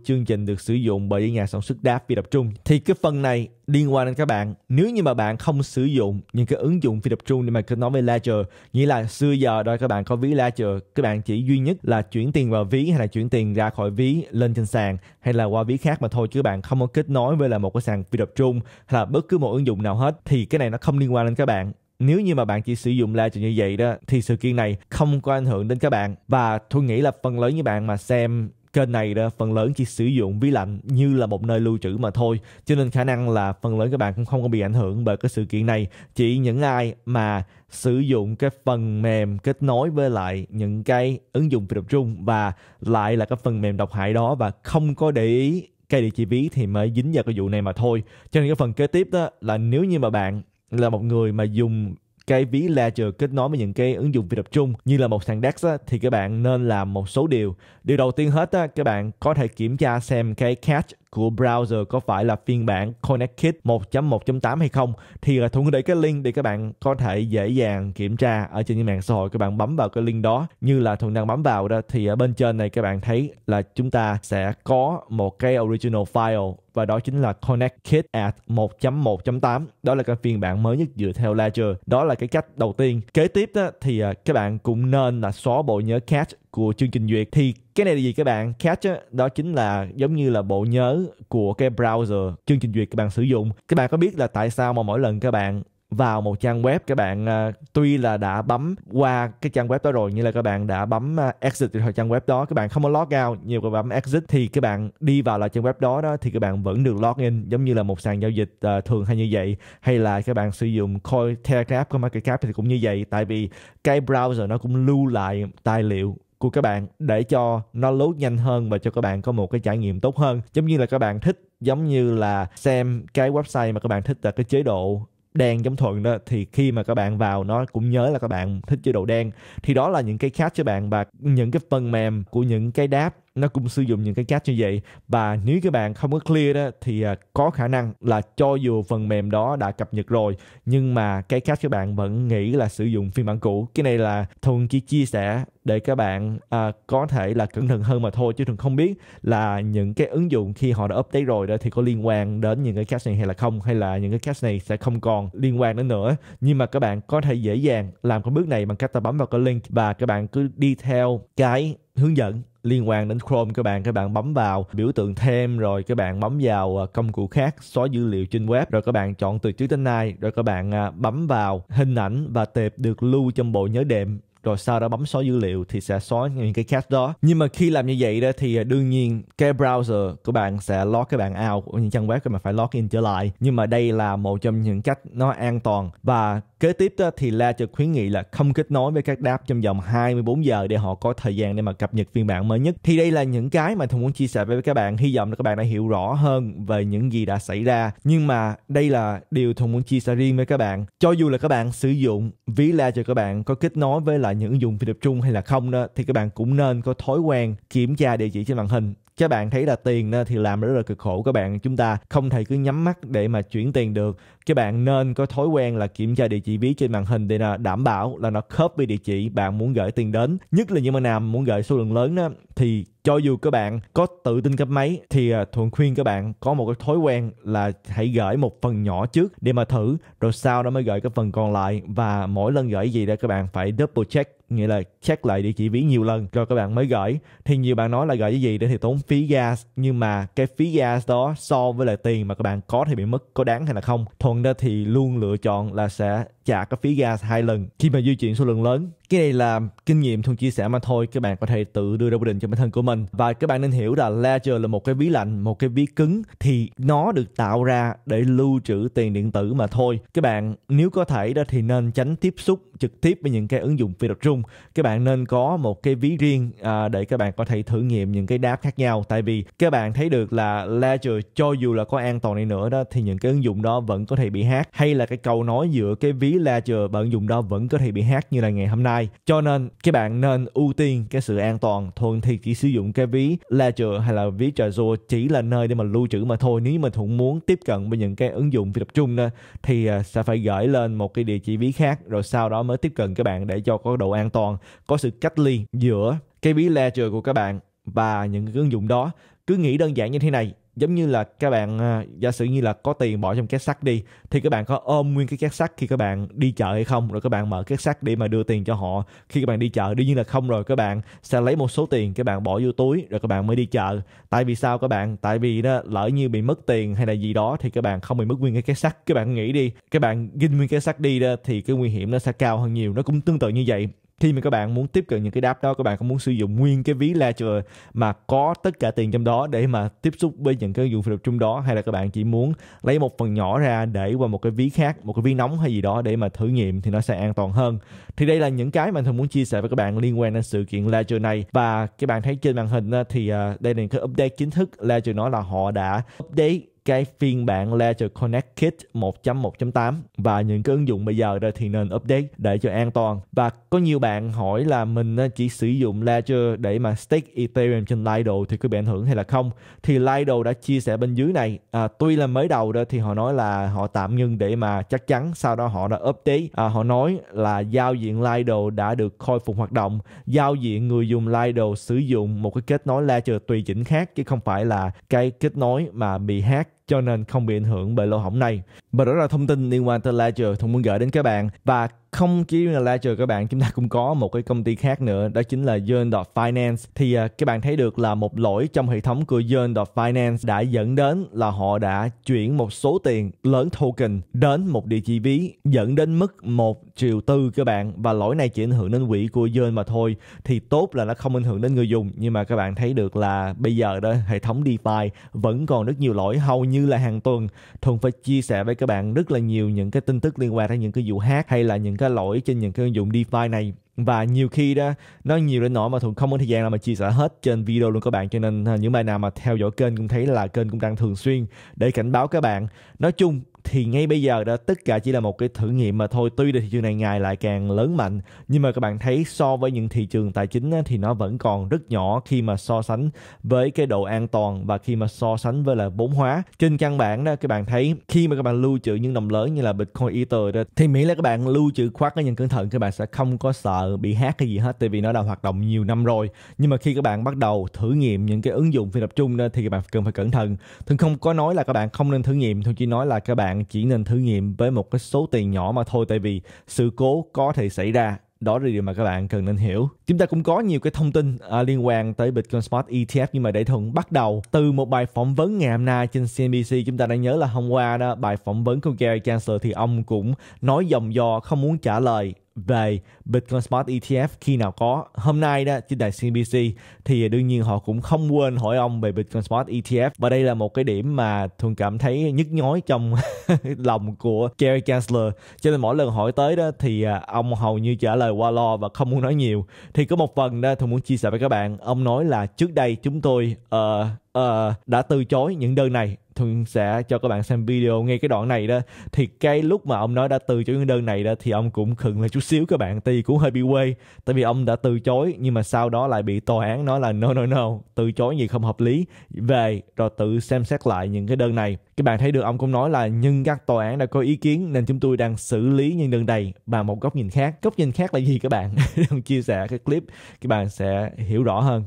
[SPEAKER 1] chương trình được sử dụng bởi nhà sản xuất đáp phi tập trung. Thì cái phần này liên quan đến các bạn, nếu như mà bạn không sử dụng những cái ứng dụng phi tập trung để mà kết nối với Ledger, nghĩa là xưa giờ đó các bạn có ví Ledger, các bạn chỉ duy nhất là chuyển tiền vào ví hay là chuyển tiền ra khỏi ví lên trên sàn hay là qua ví khác mà thôi chứ các bạn không có kết nối với là một cái sàn phi tập trung hay là bất cứ một ứng dụng nào hết thì cái này nó không liên quan đến các bạn nếu như mà bạn chỉ sử dụng live như vậy đó thì sự kiện này không có ảnh hưởng đến các bạn và tôi nghĩ là phần lớn như bạn mà xem kênh này đó phần lớn chỉ sử dụng ví lạnh như là một nơi lưu trữ mà thôi cho nên khả năng là phần lớn các bạn cũng không có bị ảnh hưởng bởi cái sự kiện này chỉ những ai mà sử dụng cái phần mềm kết nối với lại những cái ứng dụng phi tập trung và lại là cái phần mềm độc hại đó và không có để ý cái địa chỉ ví thì mới dính vào cái vụ này mà thôi cho nên cái phần kế tiếp đó là nếu như mà bạn là một người mà dùng cái ví Ledger kết nối với những cái ứng dụng việc tập trung như là một sàn DEX á, thì các bạn nên làm một số điều. Điều đầu tiên hết á, các bạn có thể kiểm tra xem cái cash của browser có phải là phiên bản ConnectKit 1.1.8 hay không thì là Thuận để cái link để các bạn có thể dễ dàng kiểm tra ở trên những mạng xã hội các bạn bấm vào cái link đó như là Thuận đang bấm vào đó thì ở bên trên này các bạn thấy là chúng ta sẽ có một cái original file và đó chính là ConnectKit at 1.1.8 đó là cái phiên bản mới nhất dựa theo Ledger đó là cái cách đầu tiên kế tiếp đó, thì à, các bạn cũng nên là xóa bộ nhớ cache của chương trình duyệt thì cái này là gì các bạn cache á, đó chính là giống như là bộ nhớ của cái browser chương trình duyệt các bạn sử dụng các bạn có biết là tại sao mà mỗi lần các bạn vào một trang web các bạn uh, tuy là đã bấm qua cái trang web đó rồi như là các bạn đã bấm uh, exit từ trang web đó các bạn không có log out nhiều các bấm exit thì các bạn đi vào lại trang web đó đó thì các bạn vẫn được login giống như là một sàn giao dịch uh, thường hay như vậy hay là các bạn sử dụng coin telegraph của market cap thì cũng như vậy tại vì cái browser nó cũng lưu lại tài liệu của các bạn để cho nó lướt nhanh hơn và cho các bạn có một cái trải nghiệm tốt hơn giống như là các bạn thích giống như là xem cái website mà các bạn thích là cái chế độ đen giống thuận đó thì khi mà các bạn vào nó cũng nhớ là các bạn thích chế độ đen thì đó là những cái khác cho bạn và những cái phần mềm của những cái đáp nó cũng sử dụng những cái cache như vậy và nếu các bạn không có clear đó thì à, có khả năng là cho dù phần mềm đó đã cập nhật rồi nhưng mà cái cache các bạn vẫn nghĩ là sử dụng phiên bản cũ cái này là thuần chỉ chia sẻ để các bạn à, có thể là cẩn thận hơn mà thôi chứ thường không biết là những cái ứng dụng khi họ đã update rồi đó thì có liên quan đến những cái cache này hay là không hay là những cái cache này sẽ không còn liên quan đến nữa nhưng mà các bạn có thể dễ dàng làm cái bước này bằng cách ta bấm vào cái link và các bạn cứ đi theo cái hướng dẫn liên quan đến Chrome các bạn các bạn bấm vào biểu tượng thêm rồi các bạn bấm vào à, công cụ khác xóa dữ liệu trên web rồi các bạn chọn từ trước đến nay rồi các bạn à, bấm vào hình ảnh và tệp được lưu trong bộ nhớ đệm rồi sau đó bấm xóa dữ liệu thì sẽ xóa những cái cache đó nhưng mà khi làm như vậy đó thì à, đương nhiên cái browser của bạn sẽ log cái bạn out của những trang web mà phải log in trở lại nhưng mà đây là một trong những cách nó an toàn và Kế tiếp thì La cho khuyến nghị là không kết nối với các đáp trong vòng 24 giờ để họ có thời gian để mà cập nhật phiên bản mới nhất. Thì đây là những cái mà Thùng muốn chia sẻ với các bạn. Hy vọng là các bạn đã hiểu rõ hơn về những gì đã xảy ra. Nhưng mà đây là điều Thùng muốn chia sẻ riêng với các bạn. Cho dù là các bạn sử dụng ví La cho các bạn có kết nối với lại những ứng dụng phi tập trung hay là không đó thì các bạn cũng nên có thói quen kiểm tra địa chỉ trên màn hình các bạn thấy là tiền thì làm rất là cực khổ các bạn chúng ta không thể cứ nhắm mắt để mà chuyển tiền được các bạn nên có thói quen là kiểm tra địa chỉ ví trên màn hình để đảm bảo là nó khớp với địa chỉ bạn muốn gửi tiền đến nhất là những bạn nào muốn gửi số lượng lớn đó thì cho dù các bạn có tự tin cấp mấy thì à, thuận khuyên các bạn có một cái thói quen là hãy gửi một phần nhỏ trước để mà thử rồi sau đó mới gửi cái phần còn lại và mỗi lần gửi gì đó các bạn phải double check nghĩa là check lại địa chỉ ví nhiều lần rồi các bạn mới gửi thì nhiều bạn nói là gửi cái gì để thì tốn phí gas nhưng mà cái phí gas đó so với lại tiền mà các bạn có thì bị mất có đáng hay là không thuận ra thì luôn lựa chọn là sẽ trả cái phí gas hai lần khi mà di chuyển số lượng lớn cái này là kinh nghiệm thường chia sẻ mà thôi các bạn có thể tự đưa ra quyết định cho bản thân của mình và các bạn nên hiểu là ledger là một cái ví lạnh một cái ví cứng thì nó được tạo ra để lưu trữ tiền điện tử mà thôi các bạn nếu có thể đó thì nên tránh tiếp xúc trực tiếp với những cái ứng dụng phi tập trung các bạn nên có một cái ví riêng à, để các bạn có thể thử nghiệm những cái đáp khác nhau tại vì các bạn thấy được là ledger cho dù là có an toàn đi nữa đó thì những cái ứng dụng đó vẫn có thể bị hack hay là cái câu nói giữa cái ví ý là chờ bạn dùng đó vẫn có thể bị hack như là ngày hôm nay cho nên các bạn nên ưu tiên cái sự an toàn thường thì chỉ sử dụng cái ví Ledger hay là ví Trezor chỉ là nơi để mà lưu trữ mà thôi nếu mà thuận muốn tiếp cận với những cái ứng dụng phi tập trung đó, thì à, sẽ phải gửi lên một cái địa chỉ ví khác rồi sau đó mới tiếp cận các bạn để cho có độ an toàn có sự cách ly giữa cái ví Ledger của các bạn và những cái ứng dụng đó cứ nghĩ đơn giản như thế này giống như là các bạn à, giả sử như là có tiền bỏ trong két sắt đi thì các bạn có ôm nguyên cái két sắt khi các bạn đi chợ hay không rồi các bạn mở két sắt để mà đưa tiền cho họ khi các bạn đi chợ đương nhiên là không rồi các bạn sẽ lấy một số tiền các bạn bỏ vô túi rồi các bạn mới đi chợ tại vì sao các bạn tại vì đó lỡ như bị mất tiền hay là gì đó thì các bạn không bị mất nguyên cái két sắt các bạn nghĩ đi các bạn ghi nguyên két sắt đi đó thì cái nguy hiểm nó sẽ cao hơn nhiều nó cũng tương tự như vậy khi mà các bạn muốn tiếp cận những cái đáp đó các bạn có muốn sử dụng nguyên cái ví Ledger mà có tất cả tiền trong đó để mà tiếp xúc với những cái dụng phi tập trung đó hay là các bạn chỉ muốn lấy một phần nhỏ ra để qua một cái ví khác một cái ví nóng hay gì đó để mà thử nghiệm thì nó sẽ an toàn hơn thì đây là những cái mà thường muốn chia sẻ với các bạn liên quan đến sự kiện Ledger này và các bạn thấy trên màn hình thì à, đây là những cái update chính thức Ledger nói là họ đã update cái phiên bản Ledger Connect Kit 1.1.8 và những cái ứng dụng bây giờ đó thì nên update để cho an toàn và có nhiều bạn hỏi là mình ờ, chỉ sử dụng Ledger để mà stake Ethereum trên Lido thì có bị ảnh hưởng hay là không thì Lido đã chia sẻ bên dưới này à, tuy là mới đầu đó thì họ nói là họ tạm ngưng để mà chắc chắn sau đó họ đã update à, họ nói là giao diện Lido đã được khôi phục hoạt động giao diện người dùng Lido sử dụng một cái kết nối Ledger tùy chỉnh khác chứ không phải là cái kết nối mà bị hack cho nên không bị ảnh hưởng bởi lỗ hỏng này. Và đó là thông tin liên quan tới Ledger Thông muốn gửi đến các bạn và không chỉ là Ledger các bạn chúng ta cũng có một cái công ty khác nữa đó chính là Yearn Finance thì uh, các bạn thấy được là một lỗi trong hệ thống của Yearn Finance đã dẫn đến là họ đã chuyển một số tiền lớn token đến một địa chỉ ví dẫn đến mức 1 triệu tư các bạn và lỗi này chỉ ảnh hưởng đến quỹ của Yearn mà thôi thì tốt là nó không ảnh hưởng đến người dùng nhưng mà các bạn thấy được là bây giờ đó hệ thống DeFi vẫn còn rất nhiều lỗi hầu như là hàng tuần thường phải chia sẻ với các bạn rất là nhiều những cái tin tức liên quan đến những cái vụ hack hay là những cái ra lỗi trên những cái ứng dụng DeFi này và nhiều khi đó nó nhiều đến nỗi mà thường không có thời gian là mà chia sẻ hết trên video luôn các bạn cho nên à, những bài nào mà theo dõi kênh cũng thấy là kênh cũng đang thường xuyên để cảnh báo các bạn nói chung thì ngay bây giờ đó tất cả chỉ là một cái thử nghiệm mà thôi tuy là thị trường này ngày lại càng lớn mạnh nhưng mà các bạn thấy so với những thị trường tài chính á, thì nó vẫn còn rất nhỏ khi mà so sánh với cái độ an toàn và khi mà so sánh với là vốn hóa trên căn bản đó các bạn thấy khi mà các bạn lưu trữ những đồng lớn như là bitcoin ether đó thì miễn là các bạn lưu trữ khoác cá nhân cẩn thận các bạn sẽ không có sợ bị hack cái gì hết tại vì nó đã hoạt động nhiều năm rồi nhưng mà khi các bạn bắt đầu thử nghiệm những cái ứng dụng phi tập trung đó thì các bạn cần phải cẩn thận thường không có nói là các bạn không nên thử nghiệm thường chỉ nói là các bạn bạn chỉ nên thử nghiệm với một cái số tiền nhỏ mà thôi tại vì sự cố có thể xảy ra đó là điều mà các bạn cần nên hiểu. Chúng ta cũng có nhiều cái thông tin à, liên quan tới Bitcoin Spot ETF nhưng mà để thuận bắt đầu từ một bài phỏng vấn ngày hôm nay trên CNBC chúng ta đã nhớ là hôm qua đó bài phỏng vấn của Gary Chancellor thì ông cũng nói dòng dò không muốn trả lời về Bitcoin Spot ETF khi nào có. Hôm nay đó trên đài CNBC thì đương nhiên họ cũng không quên hỏi ông về Bitcoin Spot ETF và đây là một cái điểm mà thường cảm thấy nhức nhói trong lòng của Gary Chancellor cho nên mỗi lần hỏi tới đó thì à, ông hầu như trả lời qua lo và không muốn nói nhiều thì có một phần đó tôi muốn chia sẻ với các bạn ông nói là trước đây chúng tôi uh, uh, đã từ chối những đơn này thường sẽ cho các bạn xem video ngay cái đoạn này đó thì cái lúc mà ông nói đã từ chối những đơn này đó thì ông cũng khựng là chút xíu các bạn thì cũng hơi bị quê tại vì ông đã từ chối nhưng mà sau đó lại bị tòa án nói là no no no từ chối gì không hợp lý về rồi tự xem xét lại những cái đơn này các bạn thấy được ông cũng nói là nhưng các tòa án đã có ý kiến nên chúng tôi đang xử lý những đơn này bằng một góc nhìn khác góc nhìn khác là gì các bạn ông chia sẻ cái clip các bạn sẽ hiểu rõ hơn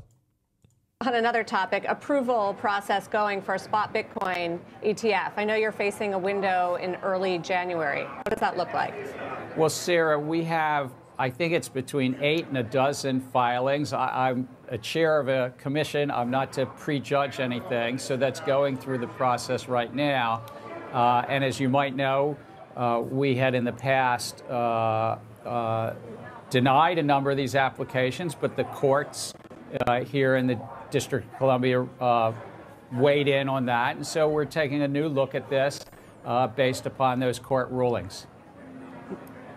[SPEAKER 1] on another topic, approval process going for a spot Bitcoin ETF. I know you're facing a window in early January. What does that look like? Well, Sarah, we have, I think it's between eight and a dozen filings. I, am a chair of a commission. I'm not to prejudge anything, so that's going through the process right now. Uh, and as you might know, uh, we had in the past uh, uh denied a number of these applications, but the courts uh, here in the District of Columbia uh, weighed in on that. And so we're taking a new look at this uh, based upon those court rulings.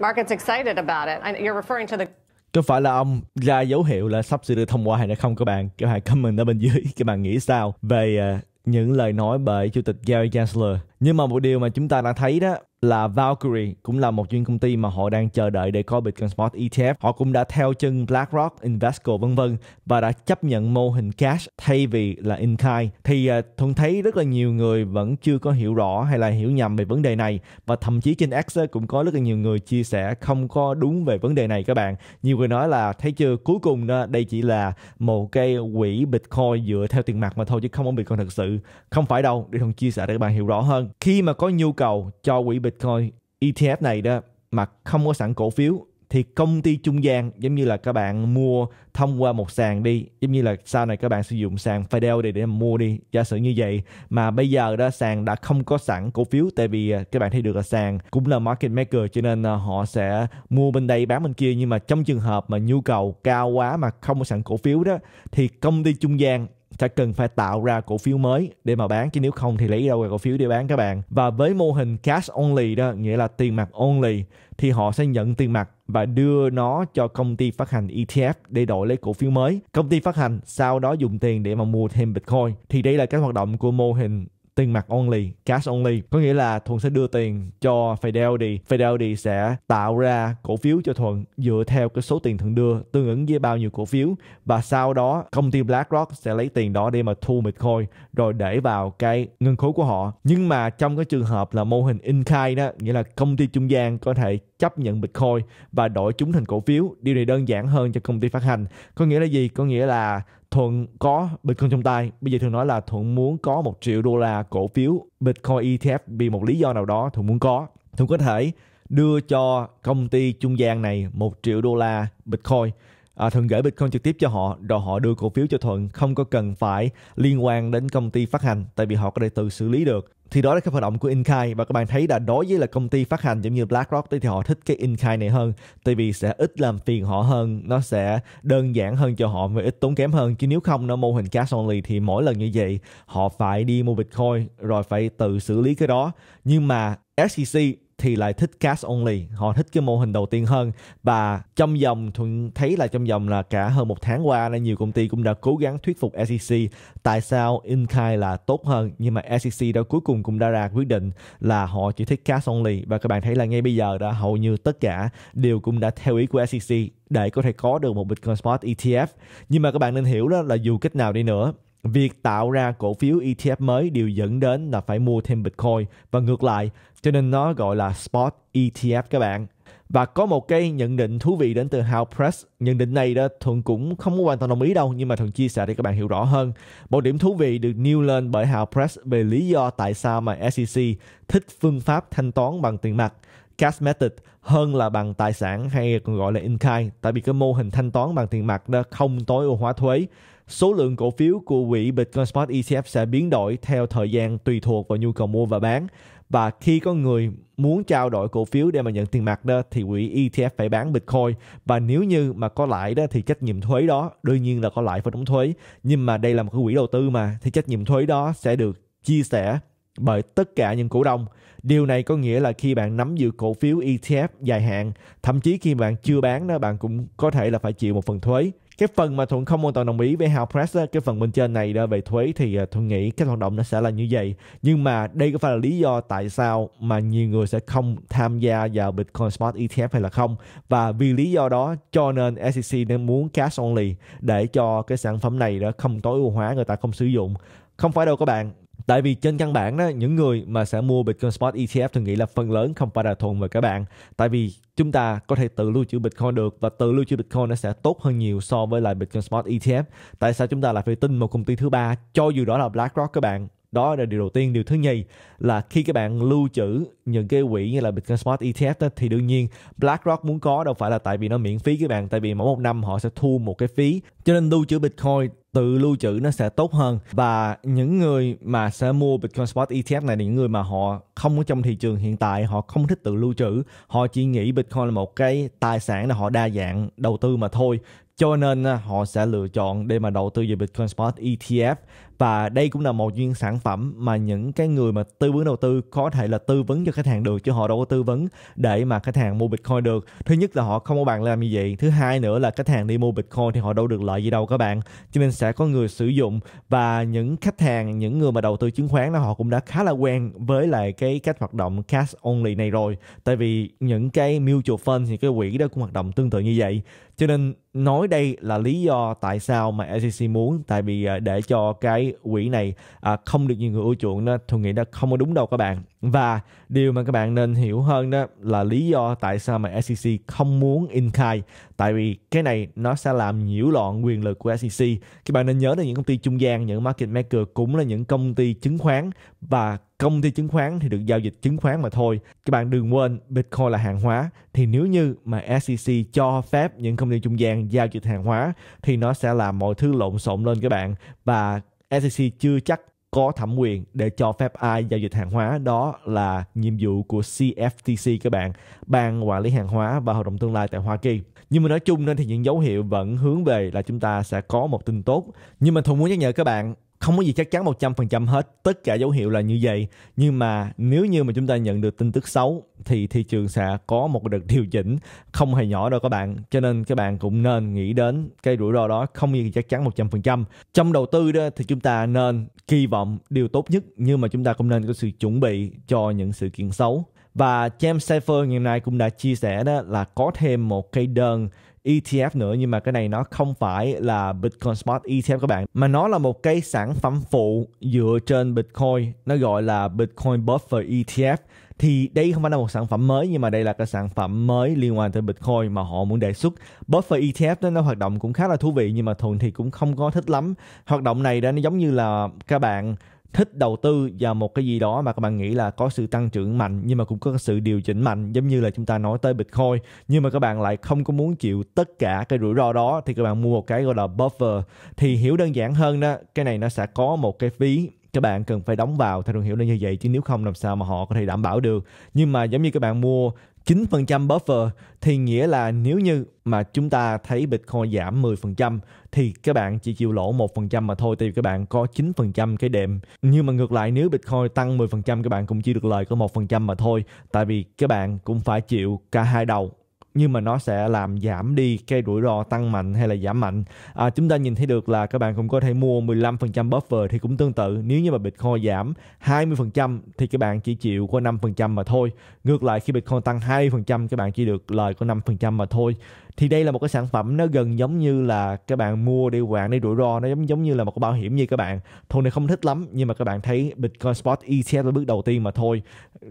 [SPEAKER 1] Market's excited about it. You're referring to the có phải là ông ra dấu hiệu là sắp sửa được thông qua hay là không các bạn các bạn comment ở bên dưới các bạn nghĩ sao về ờ, những lời nói bởi chủ tịch Gary Gensler nhưng mà một điều mà chúng ta đã thấy đó là Valkyrie cũng là một chuyên công ty mà họ đang chờ đợi để có Bitcoin Spot ETF. Họ cũng đã theo chân BlackRock, Invesco vân vân và đã chấp nhận mô hình cash thay vì là in kind. Thì uh, thấy rất là nhiều người vẫn chưa có hiểu rõ hay là hiểu nhầm về vấn đề này và thậm chí trên X cũng có rất là nhiều người chia sẻ không có đúng về vấn đề này các bạn. Nhiều người nói là thấy chưa cuối cùng đó đây chỉ là một cái quỹ Bitcoin dựa theo tiền mặt mà thôi chứ không có Bitcoin thật sự. Không phải đâu để Thuận chia sẻ để các bạn hiểu rõ hơn. Khi mà có nhu cầu cho quỹ Bitcoin Bitcoin ETF này đó mà không có sẵn cổ phiếu thì công ty trung gian giống như là các bạn mua thông qua một sàn đi giống như là sau này các bạn sử dụng sàn Fidel để để mua đi giả sử như vậy mà bây giờ đó sàn đã không có sẵn cổ phiếu tại vì à, các bạn thấy được là sàn cũng là market maker cho nên à, họ sẽ mua bên đây bán bên kia nhưng mà trong trường hợp mà nhu cầu cao quá mà không có sẵn cổ phiếu đó thì công ty trung gian sẽ cần phải tạo ra cổ phiếu mới để mà bán chứ nếu không thì lấy đâu ra cổ phiếu để bán các bạn và với mô hình cash only đó nghĩa là tiền mặt only thì họ sẽ nhận tiền mặt và đưa nó cho công ty phát hành ETF để đổi lấy cổ phiếu mới. Công ty phát hành sau đó dùng tiền để mà mua thêm Bitcoin. Thì đây là cái hoạt động của mô hình tiền mặt only, cash only. Có nghĩa là Thuận sẽ đưa tiền cho Fidelity. Fidelity sẽ tạo ra cổ phiếu cho Thuận dựa theo cái số tiền Thuận đưa tương ứng với bao nhiêu cổ phiếu và sau đó công ty BlackRock sẽ lấy tiền đó để mà thu Bitcoin rồi để vào cái ngân khố của họ. Nhưng mà trong cái trường hợp là mô hình in kind đó, nghĩa là công ty trung gian có thể chấp nhận Bitcoin và đổi chúng thành cổ phiếu. Điều này đơn giản hơn cho công ty phát hành. Có nghĩa là gì? Có nghĩa là Thuận có Bitcoin trong tay. Bây giờ thường nói là Thuận muốn có một triệu đô la cổ phiếu Bitcoin ETF vì một lý do nào đó Thuận muốn có. Thuận có thể đưa cho công ty trung gian này một triệu đô la Bitcoin à, Thuận gửi Bitcoin trực tiếp cho họ rồi họ đưa cổ phiếu cho Thuận không có cần phải liên quan đến công ty phát hành tại vì họ có thể tự xử lý được thì đó là cái hoạt động của in-kind và các bạn thấy là đối với là công ty phát hành giống như BlackRock thì họ thích cái in-kind này hơn tại vì sẽ ít làm phiền họ hơn nó sẽ đơn giản hơn cho họ và ít tốn kém hơn chứ nếu không nó mô hình cash only thì mỗi lần như vậy họ phải đi mua Bitcoin rồi phải tự xử lý cái đó nhưng mà SEC thì lại thích cash only họ thích cái mô hình đầu tiên hơn và trong dòng thuận thấy là trong dòng là cả hơn một tháng qua là nhiều công ty cũng đã cố gắng thuyết phục SEC tại sao in kind là tốt hơn nhưng mà SEC đã cuối cùng cũng đã ra quyết định là họ chỉ thích cash only và các bạn thấy là ngay bây giờ đã hầu như tất cả đều cũng đã theo ý của SEC để có thể có được một Bitcoin Spot ETF nhưng mà các bạn nên hiểu đó là dù cách nào đi nữa việc tạo ra cổ phiếu ETF mới đều dẫn đến là phải mua thêm Bitcoin và ngược lại, cho nên nó gọi là spot ETF các bạn. Và có một cái nhận định thú vị đến từ How Press. Nhận định này đó Thuận cũng không hoàn toàn đồng ý đâu, nhưng mà Thuận chia sẻ để các bạn hiểu rõ hơn. Một điểm thú vị được nêu lên bởi How Press về lý do tại sao mà SEC thích phương pháp thanh toán bằng tiền mặt cash method hơn là bằng tài sản hay còn gọi là in kind tại vì cái mô hình thanh toán bằng tiền mặt đó không tối ưu hóa thuế Số lượng cổ phiếu của quỹ Bitcoin Spot ETF sẽ biến đổi theo thời gian tùy thuộc vào nhu cầu mua và bán. Và khi có người muốn trao đổi cổ phiếu để mà nhận tiền mặt đó thì quỹ ETF phải bán Bitcoin và nếu như mà có lãi đó thì trách nhiệm thuế đó đương nhiên là có lãi phải đóng thuế nhưng mà đây là một cái quỹ đầu tư mà thì trách nhiệm thuế đó sẽ được chia sẻ bởi tất cả những cổ đông. Điều này có nghĩa là khi bạn nắm giữ cổ phiếu ETF dài hạn, thậm chí khi bạn chưa bán đó bạn cũng có thể là phải chịu một phần thuế cái phần mà thuận không hoàn toàn đồng ý với House Press á, cái phần bên trên này đó về thuế thì à, thuận nghĩ cái hoạt động nó sẽ là như vậy nhưng mà đây có phải là lý do tại sao mà nhiều người sẽ không tham gia vào Bitcoin Spot ETF hay là không và vì lý do đó cho nên SEC đang muốn cash only để cho cái sản phẩm này đó không tối ưu hóa người ta không sử dụng không phải đâu các bạn Tại vì trên căn bản đó, những người mà sẽ mua Bitcoin Spot ETF thường nghĩ là phần lớn không phải là thuần về các bạn. Tại vì chúng ta có thể tự lưu trữ Bitcoin được và tự lưu trữ Bitcoin nó sẽ tốt hơn nhiều so với lại Bitcoin Spot ETF. Tại sao chúng ta lại phải tin một công ty thứ ba cho dù đó là BlackRock các bạn? Đó là điều đầu tiên. Điều thứ nhì là khi các bạn lưu trữ những cái quỹ như là Bitcoin Spot ETF đó, thì đương nhiên BlackRock muốn có đâu phải là tại vì nó miễn phí các bạn. Tại vì mỗi một năm họ sẽ thu một cái phí. Cho nên lưu trữ Bitcoin tự lưu trữ nó sẽ tốt hơn và những người mà sẽ mua Bitcoin Spot ETF này những người mà họ không có trong thị trường hiện tại họ không thích tự lưu trữ họ chỉ nghĩ Bitcoin là một cái tài sản là họ đa dạng đầu tư mà thôi cho nên à, họ sẽ lựa chọn để mà đầu tư về Bitcoin Spot ETF và đây cũng là một duyên sản phẩm mà những cái người mà tư vấn đầu tư có thể là tư vấn cho khách hàng được chứ họ đâu có tư vấn để mà khách hàng mua bitcoin được thứ nhất là họ không có bạn làm như vậy thứ hai nữa là khách hàng đi mua bitcoin thì họ đâu được lợi gì đâu các bạn cho nên sẽ có người sử dụng và những khách hàng những người mà đầu tư chứng khoán là họ cũng đã khá là quen với lại cái cách hoạt động cash only này rồi tại vì những cái mutual fund thì cái quỹ đó cũng hoạt động tương tự như vậy cho nên nói đây là lý do tại sao mà SEC muốn tại vì à, để cho cái quỹ này à, không được nhiều người ưa chuộng đó tôi nghĩ đó không có đúng đâu các bạn và điều mà các bạn nên hiểu hơn đó là lý do tại sao mà SEC không muốn in khai tại vì cái này nó sẽ làm nhiễu loạn quyền lực của SEC các bạn nên nhớ là những công ty trung gian những market maker cũng là những công ty chứng khoán và công ty chứng khoán thì được giao dịch chứng khoán mà thôi. Các bạn đừng quên Bitcoin là hàng hóa thì nếu như mà SEC cho phép những công ty trung gian giao dịch hàng hóa thì nó sẽ làm mọi thứ lộn xộn lên các bạn và SEC chưa chắc có thẩm quyền để cho phép ai giao dịch hàng hóa đó là nhiệm vụ của CFTC các bạn ban quản lý hàng hóa và hợp đồng tương lai tại Hoa Kỳ nhưng mà nói chung nên thì những dấu hiệu vẫn hướng về là chúng ta sẽ có một tin tốt nhưng mà thùng muốn nhắc nhở các bạn không có gì chắc chắn 100% hết tất cả dấu hiệu là như vậy nhưng mà nếu như mà chúng ta nhận được tin tức xấu thì thị trường sẽ có một đợt điều chỉnh không hề nhỏ đâu các bạn cho nên các bạn cũng nên nghĩ đến cái rủi ro đó không gì chắc chắn 100% trong đầu tư đó thì chúng ta nên kỳ vọng điều tốt nhất nhưng mà chúng ta cũng nên có sự chuẩn bị cho những sự kiện xấu và James Seifer ngày nay cũng đã chia sẻ đó là có thêm một cái đơn ETF nữa nhưng mà cái này nó không phải là Bitcoin Spot ETF các bạn mà nó là một cái sản phẩm phụ dựa trên Bitcoin nó gọi là Bitcoin Buffer ETF thì đây không phải là một sản phẩm mới nhưng mà đây là cái sản phẩm mới liên quan tới Bitcoin mà họ muốn đề xuất. Buffer ETF đó nó hoạt động cũng khá là thú vị nhưng mà Thuận thì cũng không có thích lắm. Hoạt động này đó nó giống như là các bạn thích đầu tư vào một cái gì đó mà các bạn nghĩ là có sự tăng trưởng mạnh nhưng mà cũng có sự điều chỉnh mạnh giống như là chúng ta nói tới Bitcoin nhưng mà các bạn lại không có muốn chịu tất cả cái rủi ro đó thì các bạn mua một cái gọi là buffer thì hiểu đơn giản hơn đó cái này nó sẽ có một cái phí các bạn cần phải đóng vào theo đường hiểu là như vậy chứ nếu không làm sao mà họ có thể đảm bảo được nhưng mà giống như các bạn mua 9% buffer thì nghĩa là nếu như mà chúng ta thấy Bitcoin giảm 10% thì các bạn chỉ chịu lỗ 1% mà thôi thì các bạn có 9% cái đệm. Nhưng mà ngược lại nếu Bitcoin tăng 10% các bạn cũng chỉ được lời có 1% mà thôi tại vì các bạn cũng phải chịu cả hai đầu nhưng mà nó sẽ làm giảm đi cái rủi ro tăng mạnh hay là giảm mạnh à, chúng ta nhìn thấy được là các bạn cũng có thể mua 15% buffer thì cũng tương tự nếu như mà Bitcoin giảm 20% thì các bạn chỉ chịu có 5% mà thôi ngược lại khi Bitcoin tăng 20% các bạn chỉ được lời có 5% mà thôi thì đây là một cái sản phẩm nó gần giống như là các bạn mua đi quản đi rủi ro nó giống giống như là một cái bảo hiểm như các bạn thôn này không thích lắm nhưng mà các bạn thấy Bitcoin Spot ETF là bước đầu tiên mà thôi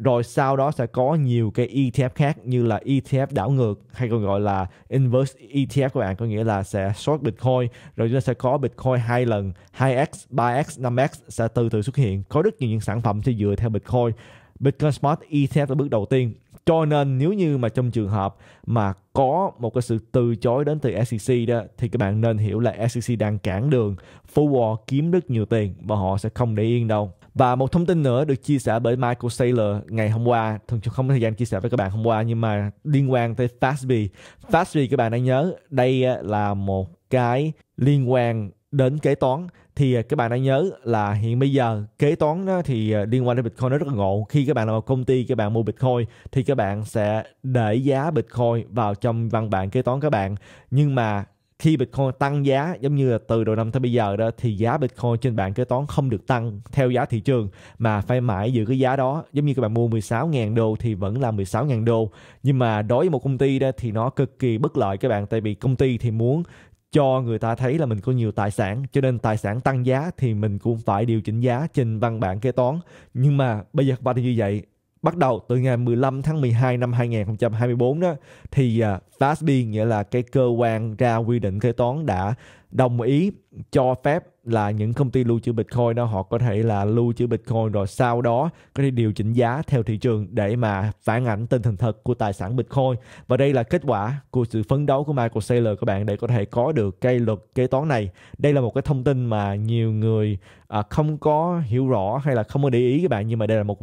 [SPEAKER 1] rồi sau đó sẽ có nhiều cái ETF khác như là ETF đảo ngược ngược hay còn gọi là inverse ETF các bạn có nghĩa là sẽ short Bitcoin rồi chúng ta sẽ có Bitcoin hai lần 2x, 3x, 5x sẽ từ từ xuất hiện có rất nhiều những sản phẩm sẽ dựa theo Bitcoin Bitcoin Smart ETF là bước đầu tiên cho nên nếu như mà trong trường hợp mà có một cái sự từ chối đến từ SEC đó thì các bạn nên hiểu là SEC đang cản đường Phú kiếm rất nhiều tiền và họ sẽ không để yên đâu và một thông tin nữa được chia sẻ bởi Michael Saylor ngày hôm qua, thường không có thời gian chia sẻ với các bạn hôm qua nhưng mà liên quan tới Fastby. Fastby các bạn đã nhớ, đây à, là một cái liên quan đến kế toán thì à, các bạn đã nhớ là hiện bây giờ kế toán đó thì à, liên quan đến Bitcoin nó rất là ngộ. Khi các bạn là một công ty các bạn mua Bitcoin thì các bạn sẽ để giá Bitcoin vào trong văn bản kế toán các bạn. Nhưng mà khi Bitcoin tăng giá giống như là từ đầu năm tới bây giờ đó thì giá Bitcoin trên bảng kế toán không được tăng theo giá thị trường mà phải mãi giữ cái giá đó giống như các bạn mua 16.000 đô thì vẫn là 16.000 đô nhưng mà đối với một công ty đó thì nó cực kỳ bất lợi các bạn tại vì công ty thì muốn cho người ta thấy là mình có nhiều tài sản cho nên tài sản tăng giá thì mình cũng phải điều chỉnh giá trên văn bản kế toán nhưng mà bây giờ và thì như vậy bắt đầu từ ngày 15 tháng 12 năm 2024 đó thì à, FASB nghĩa là cái cơ quan ra quy định kế toán đã đồng ý cho phép là những công ty lưu trữ Bitcoin đó họ có thể là lưu trữ Bitcoin rồi sau đó có thể điều chỉnh giá theo thị trường để mà phản ảnh tình hình thật của tài sản Bitcoin và đây là kết quả của sự phấn đấu của Michael Saylor các bạn để có thể có được cái luật kế toán này đây là một cái thông tin mà nhiều người à, không có hiểu rõ hay là không có để ý các bạn nhưng mà đây là một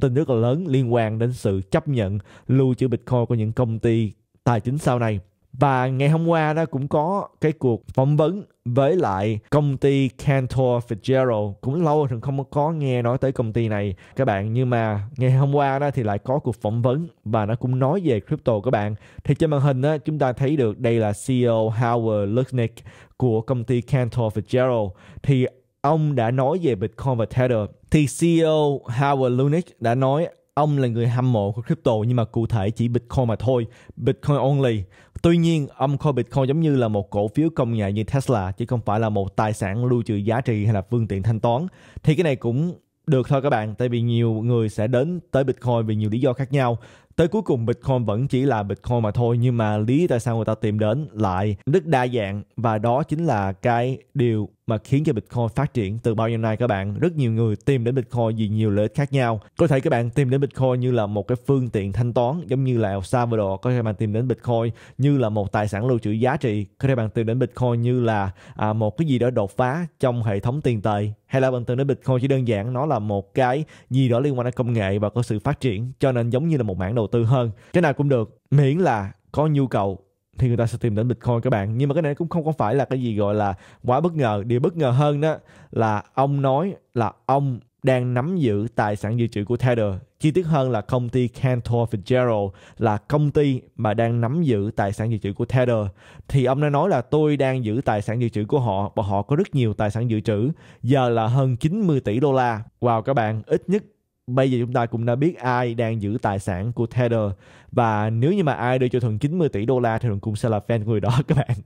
[SPEAKER 1] thông tin rất là lớn liên quan đến sự chấp nhận lưu trữ Bitcoin của những công ty tài chính sau này. Và ngày hôm qua đó cũng có cái cuộc phỏng vấn với lại công ty Cantor Fitzgerald. Cũng lâu rồi không có nghe nói tới công ty này các bạn. Nhưng mà ngày hôm qua đó thì lại có cuộc phỏng vấn và nó cũng nói về crypto các bạn. Thì trên màn hình đó chúng ta thấy được đây là CEO Howard Lutnick của công ty Cantor Fitzgerald. Thì ông đã nói về Bitcoin và Tether thì CEO Howard Lunick đã nói ông là người hâm mộ của crypto nhưng mà cụ thể chỉ Bitcoin mà thôi, Bitcoin only. Tuy nhiên, ông coi Bitcoin giống như là một cổ phiếu công nghệ như Tesla chứ không phải là một tài sản lưu trữ giá trị hay là phương tiện thanh toán. Thì cái này cũng được thôi các bạn, tại vì nhiều người sẽ đến tới Bitcoin vì nhiều lý do khác nhau. Tới cuối cùng Bitcoin vẫn chỉ là Bitcoin mà thôi nhưng mà lý tại sao người ta tìm đến lại rất đa dạng và đó chính là cái điều mà khiến cho Bitcoin phát triển từ bao nhiêu nay các bạn. Rất nhiều người tìm đến Bitcoin vì nhiều lợi ích khác nhau. Có thể các bạn tìm đến Bitcoin như là một cái phương tiện thanh toán giống như là El Salvador. Có thể bạn tìm đến Bitcoin như là một tài sản lưu trữ giá trị. Có thể bạn tìm đến Bitcoin như là à, một cái gì đó đột phá trong hệ thống tiền tệ hay là bạn tìm đến Bitcoin chỉ đơn giản nó là một cái gì đó liên quan đến công nghệ và có sự phát triển cho nên giống như là một mảng đầu tư hơn cái nào cũng được miễn là có nhu cầu thì người ta sẽ tìm đến Bitcoin các bạn. Nhưng mà cái này cũng không có phải là cái gì gọi là quá bất ngờ. Điều bất ngờ hơn đó là ông nói là ông đang nắm giữ tài sản dự trữ của Tether. Chi tiết hơn là công ty Cantor Fitzgerald là công ty mà đang nắm giữ tài sản dự trữ của Tether. Thì ông đã nói là tôi đang giữ tài sản dự trữ của họ và họ có rất nhiều tài sản dự trữ. Giờ là hơn 90 tỷ đô la. Wow các bạn, ít nhất bây giờ chúng ta cũng đã biết ai đang giữ tài sản của Tether và nếu như mà ai đưa cho thuận 90 tỷ đô la thì thuận cũng sẽ là fan người đó các bạn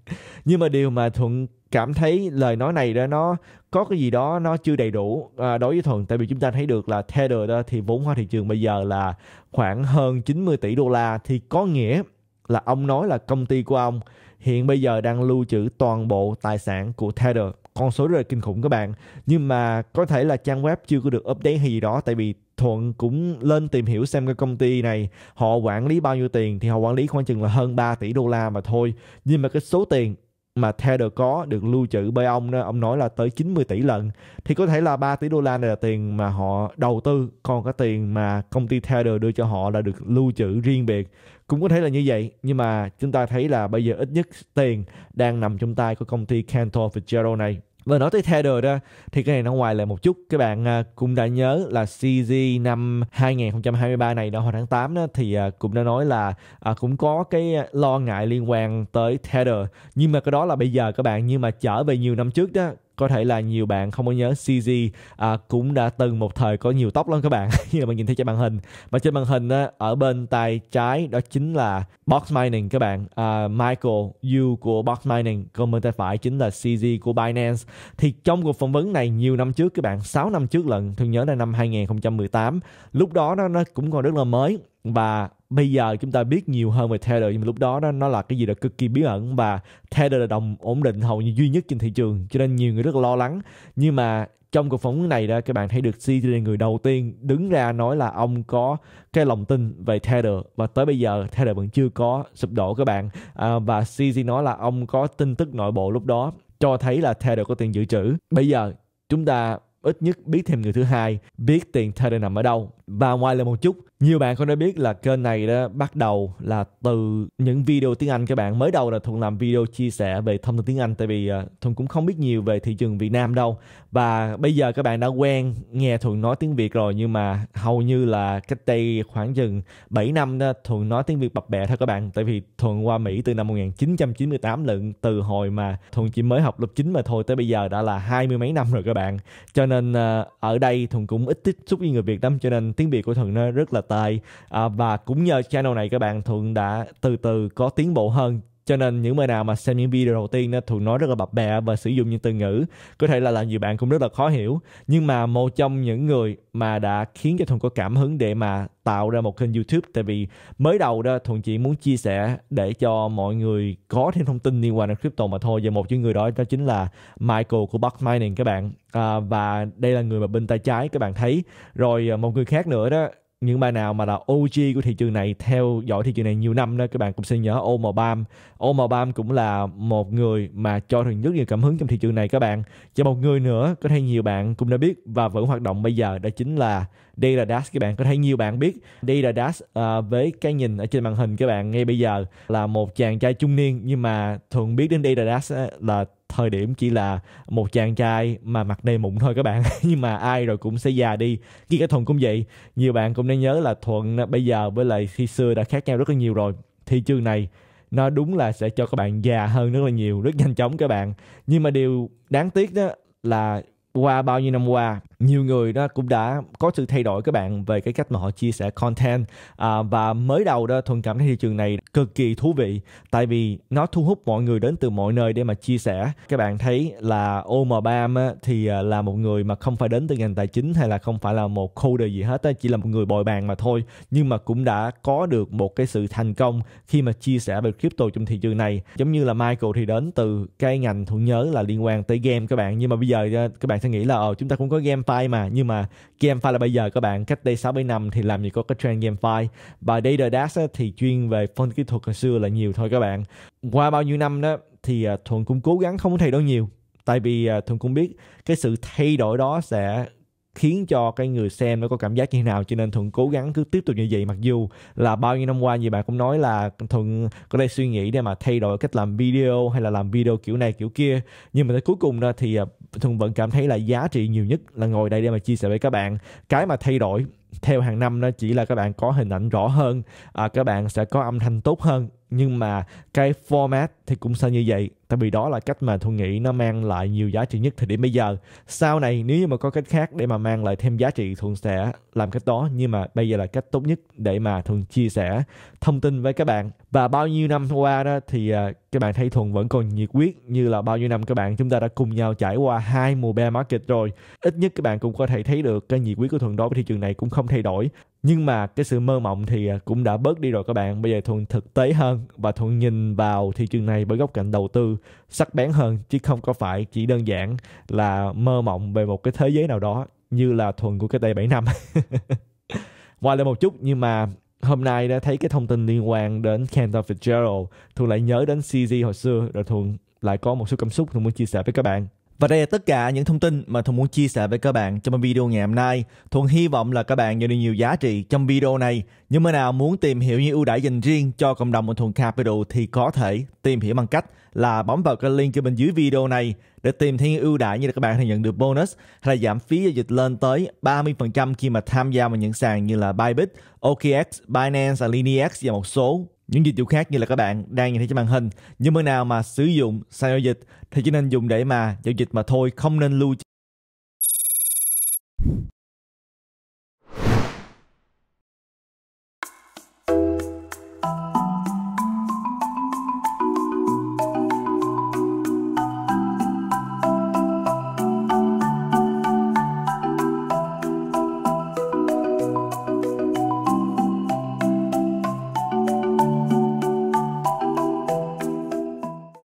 [SPEAKER 1] nhưng mà điều mà thuận cảm thấy lời nói này đó nó có cái gì đó nó chưa đầy đủ à, đối với thuận tại vì chúng ta thấy được là Tether đó thì vốn hóa thị trường bây giờ là khoảng hơn 90 tỷ đô la thì có nghĩa là ông nói là công ty của ông hiện bây giờ đang lưu trữ toàn bộ tài sản của Tether con số rất là kinh khủng các bạn nhưng mà có thể là trang web chưa có được update hay gì đó tại vì Thuận cũng lên tìm hiểu xem cái công ty này họ quản lý bao nhiêu tiền thì họ quản lý khoảng chừng là hơn 3 tỷ đô la mà thôi nhưng mà cái số tiền mà Tether có được lưu trữ bởi ông đó, ông nói là tới 90 tỷ lần thì có thể là 3 tỷ đô la này là tiền mà họ đầu tư còn cái tiền mà công ty Tether đưa cho họ là được lưu trữ riêng biệt cũng có thể là như vậy nhưng mà chúng ta thấy là bây giờ ít nhất tiền đang nằm trong tay của công ty Cantor Fitzgerald này và vâng, nói tới Tether đó thì cái này nó ngoài lại một chút các bạn à, cũng đã nhớ là CZ năm 2023 này đó hồi tháng 8 đó thì à, cũng đã nói là à, cũng có cái lo ngại liên quan tới Tether nhưng mà cái đó là bây giờ các bạn nhưng mà trở về nhiều năm trước đó có thể là nhiều bạn không có nhớ CZ à, cũng đã từng một thời có nhiều tóc lắm các bạn như là bạn nhìn thấy trên màn hình và trên màn hình á, ở bên tay trái đó chính là box mining các bạn à, Michael Yu của box mining còn bên tay phải chính là CZ của Binance thì trong cuộc phỏng vấn này nhiều năm trước các bạn 6 năm trước lần, tôi nhớ là năm 2018 lúc đó nó, nó cũng còn rất là mới và bây giờ chúng ta biết nhiều hơn về Tether nhưng mà lúc đó đó nó là cái gì đó cực kỳ bí ẩn và Tether là đồng ổn định hầu như duy nhất trên thị trường cho nên nhiều người rất là lo lắng nhưng mà trong cuộc phỏng vấn này đó các bạn thấy được CJ là người đầu tiên đứng ra nói là ông có cái lòng tin về Tether và tới bây giờ Tether vẫn chưa có sụp đổ các bạn à, và CJ nói là ông có tin tức nội bộ lúc đó cho thấy là Tether có tiền dự trữ bây giờ chúng ta ít nhất biết thêm người thứ hai biết tiền Tether nằm ở đâu và ngoài là một chút nhiều bạn không đã biết là kênh này đó bắt đầu là từ những video tiếng anh các bạn mới đầu là thuận làm video chia sẻ về thông tin tiếng anh tại vì uh, thuận cũng không biết nhiều về thị trường việt nam đâu và bây giờ các bạn đã quen nghe thuận nói tiếng việt rồi nhưng mà hầu như là cách đây khoảng chừng 7 năm đó, thuận nói tiếng việt bập bẹ thôi các bạn tại vì thuận qua mỹ từ năm 1998 lận từ hồi mà thuận chỉ mới học lớp 9 mà thôi tới bây giờ đã là hai mươi mấy năm rồi các bạn cho nên à, ở đây thuận cũng ít tiếp xúc với người việt lắm cho nên tiếng Việt của Thuận nó rất là tài à, và cũng nhờ channel này các bạn Thuận đã từ từ có tiến bộ hơn cho nên những người nào mà xem những video đầu tiên nó thường nói rất là bập bẹ và sử dụng những từ ngữ có thể là làm nhiều bạn cũng rất là khó hiểu nhưng mà một trong những người mà đã khiến cho thuần có cảm hứng để mà tạo ra một kênh youtube tại vì mới đầu đó thuần chỉ muốn chia sẻ để cho mọi người có thêm thông tin liên quan đến crypto mà thôi và một trong người đó đó chính là michael của Buck Mining các bạn à, và đây là người mà bên tay trái các bạn thấy rồi à, một người khác nữa đó những bạn nào mà là OG của thị trường này theo dõi thị trường này nhiều năm đó các bạn cũng sẽ nhớ Omobam Omobam cũng là một người mà cho được rất nhiều cảm hứng trong thị trường này các bạn và một người nữa có thể nhiều bạn cũng đã biết và vẫn hoạt động bây giờ đó chính là Data Dash các bạn có thể nhiều bạn biết Data Dash uh, với cái nhìn ở trên màn hình các bạn ngay bây giờ là một chàng trai trung niên nhưng mà thường biết đến Data Dash ờ, là thời điểm chỉ là một chàng trai mà mặt đầy mụn thôi các bạn nhưng mà ai rồi cũng sẽ già đi khi cái thuần cũng vậy nhiều bạn cũng nên nhớ là thuần bây giờ với lại khi xưa đã khác nhau rất là nhiều rồi thị trường này nó đúng là sẽ cho các bạn già hơn rất là nhiều rất nhanh chóng các bạn nhưng mà điều đáng tiếc đó là qua bao nhiêu năm qua nhiều người đó cũng đã có sự thay đổi các bạn về cái cách mà họ chia sẻ content à, và mới đầu đó thuần cảm thấy thị trường này cực kỳ thú vị tại vì nó thu hút mọi người đến từ mọi nơi để mà chia sẻ các bạn thấy là OM3 thì à, là một người mà không phải đến từ ngành tài chính hay là không phải là một coder gì hết chỉ là một người bồi bàn mà thôi nhưng mà cũng đã có được một cái sự thành công khi mà chia sẻ về crypto trong thị trường này giống như là Michael thì đến từ cái ngành thuận nhớ là liên quan tới game các bạn nhưng mà bây giờ à, các bạn sẽ nghĩ là ờ chúng ta cũng có game file mà nhưng mà game file là bây giờ các bạn cách đây 6 7 năm thì làm gì có cái trend game file và data dash á, thì chuyên về phân kỹ thuật hồi xưa là nhiều thôi các bạn qua bao nhiêu năm đó thì à, thuận cũng cố gắng không thay đổi nhiều tại vì à, thuận cũng biết cái sự thay đổi đó sẽ khiến cho cái người xem nó có cảm giác như thế nào cho nên thuận cố gắng cứ tiếp tục như vậy mặc dù là bao nhiêu năm qua như bạn cũng nói là thuận có đây suy nghĩ để mà thay đổi cách làm video hay là làm video kiểu này kiểu kia nhưng mà tới cuối cùng đó thì à, thuận vẫn cảm thấy là giá trị nhiều nhất là ngồi đây để mà chia sẻ với các bạn cái mà thay đổi theo hàng năm đó chỉ là các bạn có hình ảnh rõ hơn à, các bạn sẽ có âm thanh tốt hơn nhưng mà cái format thì cũng sao như vậy tại vì đó là cách mà thu nghĩ nó mang lại nhiều giá trị nhất thời điểm bây giờ sau này nếu như mà có cách khác để mà mang lại thêm giá trị thuận sẽ làm cách đó nhưng mà bây giờ là cách tốt nhất để mà thuận chia sẻ thông tin với các bạn và bao nhiêu năm qua đó thì à, các bạn thấy thuận vẫn còn nhiệt huyết như là bao nhiêu năm các bạn chúng ta đã cùng nhau trải qua hai mùa bear market rồi ít nhất các bạn cũng có thể thấy được cái nhiệt huyết của thuận đối với thị trường này cũng không thay đổi nhưng mà cái sự mơ mộng thì à, cũng đã bớt đi rồi các bạn bây giờ thuận thực tế hơn và thuận nhìn vào thị trường này bởi góc cạnh đầu tư sắc bén hơn chứ không có phải chỉ đơn giản là mơ mộng về một cái thế giới nào đó như là thuần của cái tay 7 năm ngoài lại một chút nhưng mà hôm nay đã thấy cái thông tin liên quan đến Cantor Fitzgerald thuận lại nhớ đến CZ hồi xưa rồi thuận lại có một số cảm xúc thuận muốn chia sẻ với các bạn và đây là tất cả những thông tin mà Thuận muốn chia sẻ với các bạn trong video ngày hôm nay. Thuận hy vọng là các bạn nhận được nhiều giá trị trong video này. Những bạn nào muốn tìm hiểu những ưu đãi dành riêng cho cộng đồng của Thuận Capital thì có thể tìm hiểu bằng cách là bấm vào cái link ở bên dưới video này để tìm thấy những ưu đãi như là các bạn thể nhận được bonus hay là giảm phí giao dịch lên tới 30% khi mà tham gia vào những sàn như là Bybit, OKX, Binance, Alinex và một số những dịch vụ khác như là các bạn đang nhìn thấy trên màn hình, nhưng bữa nào mà sử dụng sàn giao dịch thì chỉ nên dùng để mà giao dịch mà thôi, không nên lưu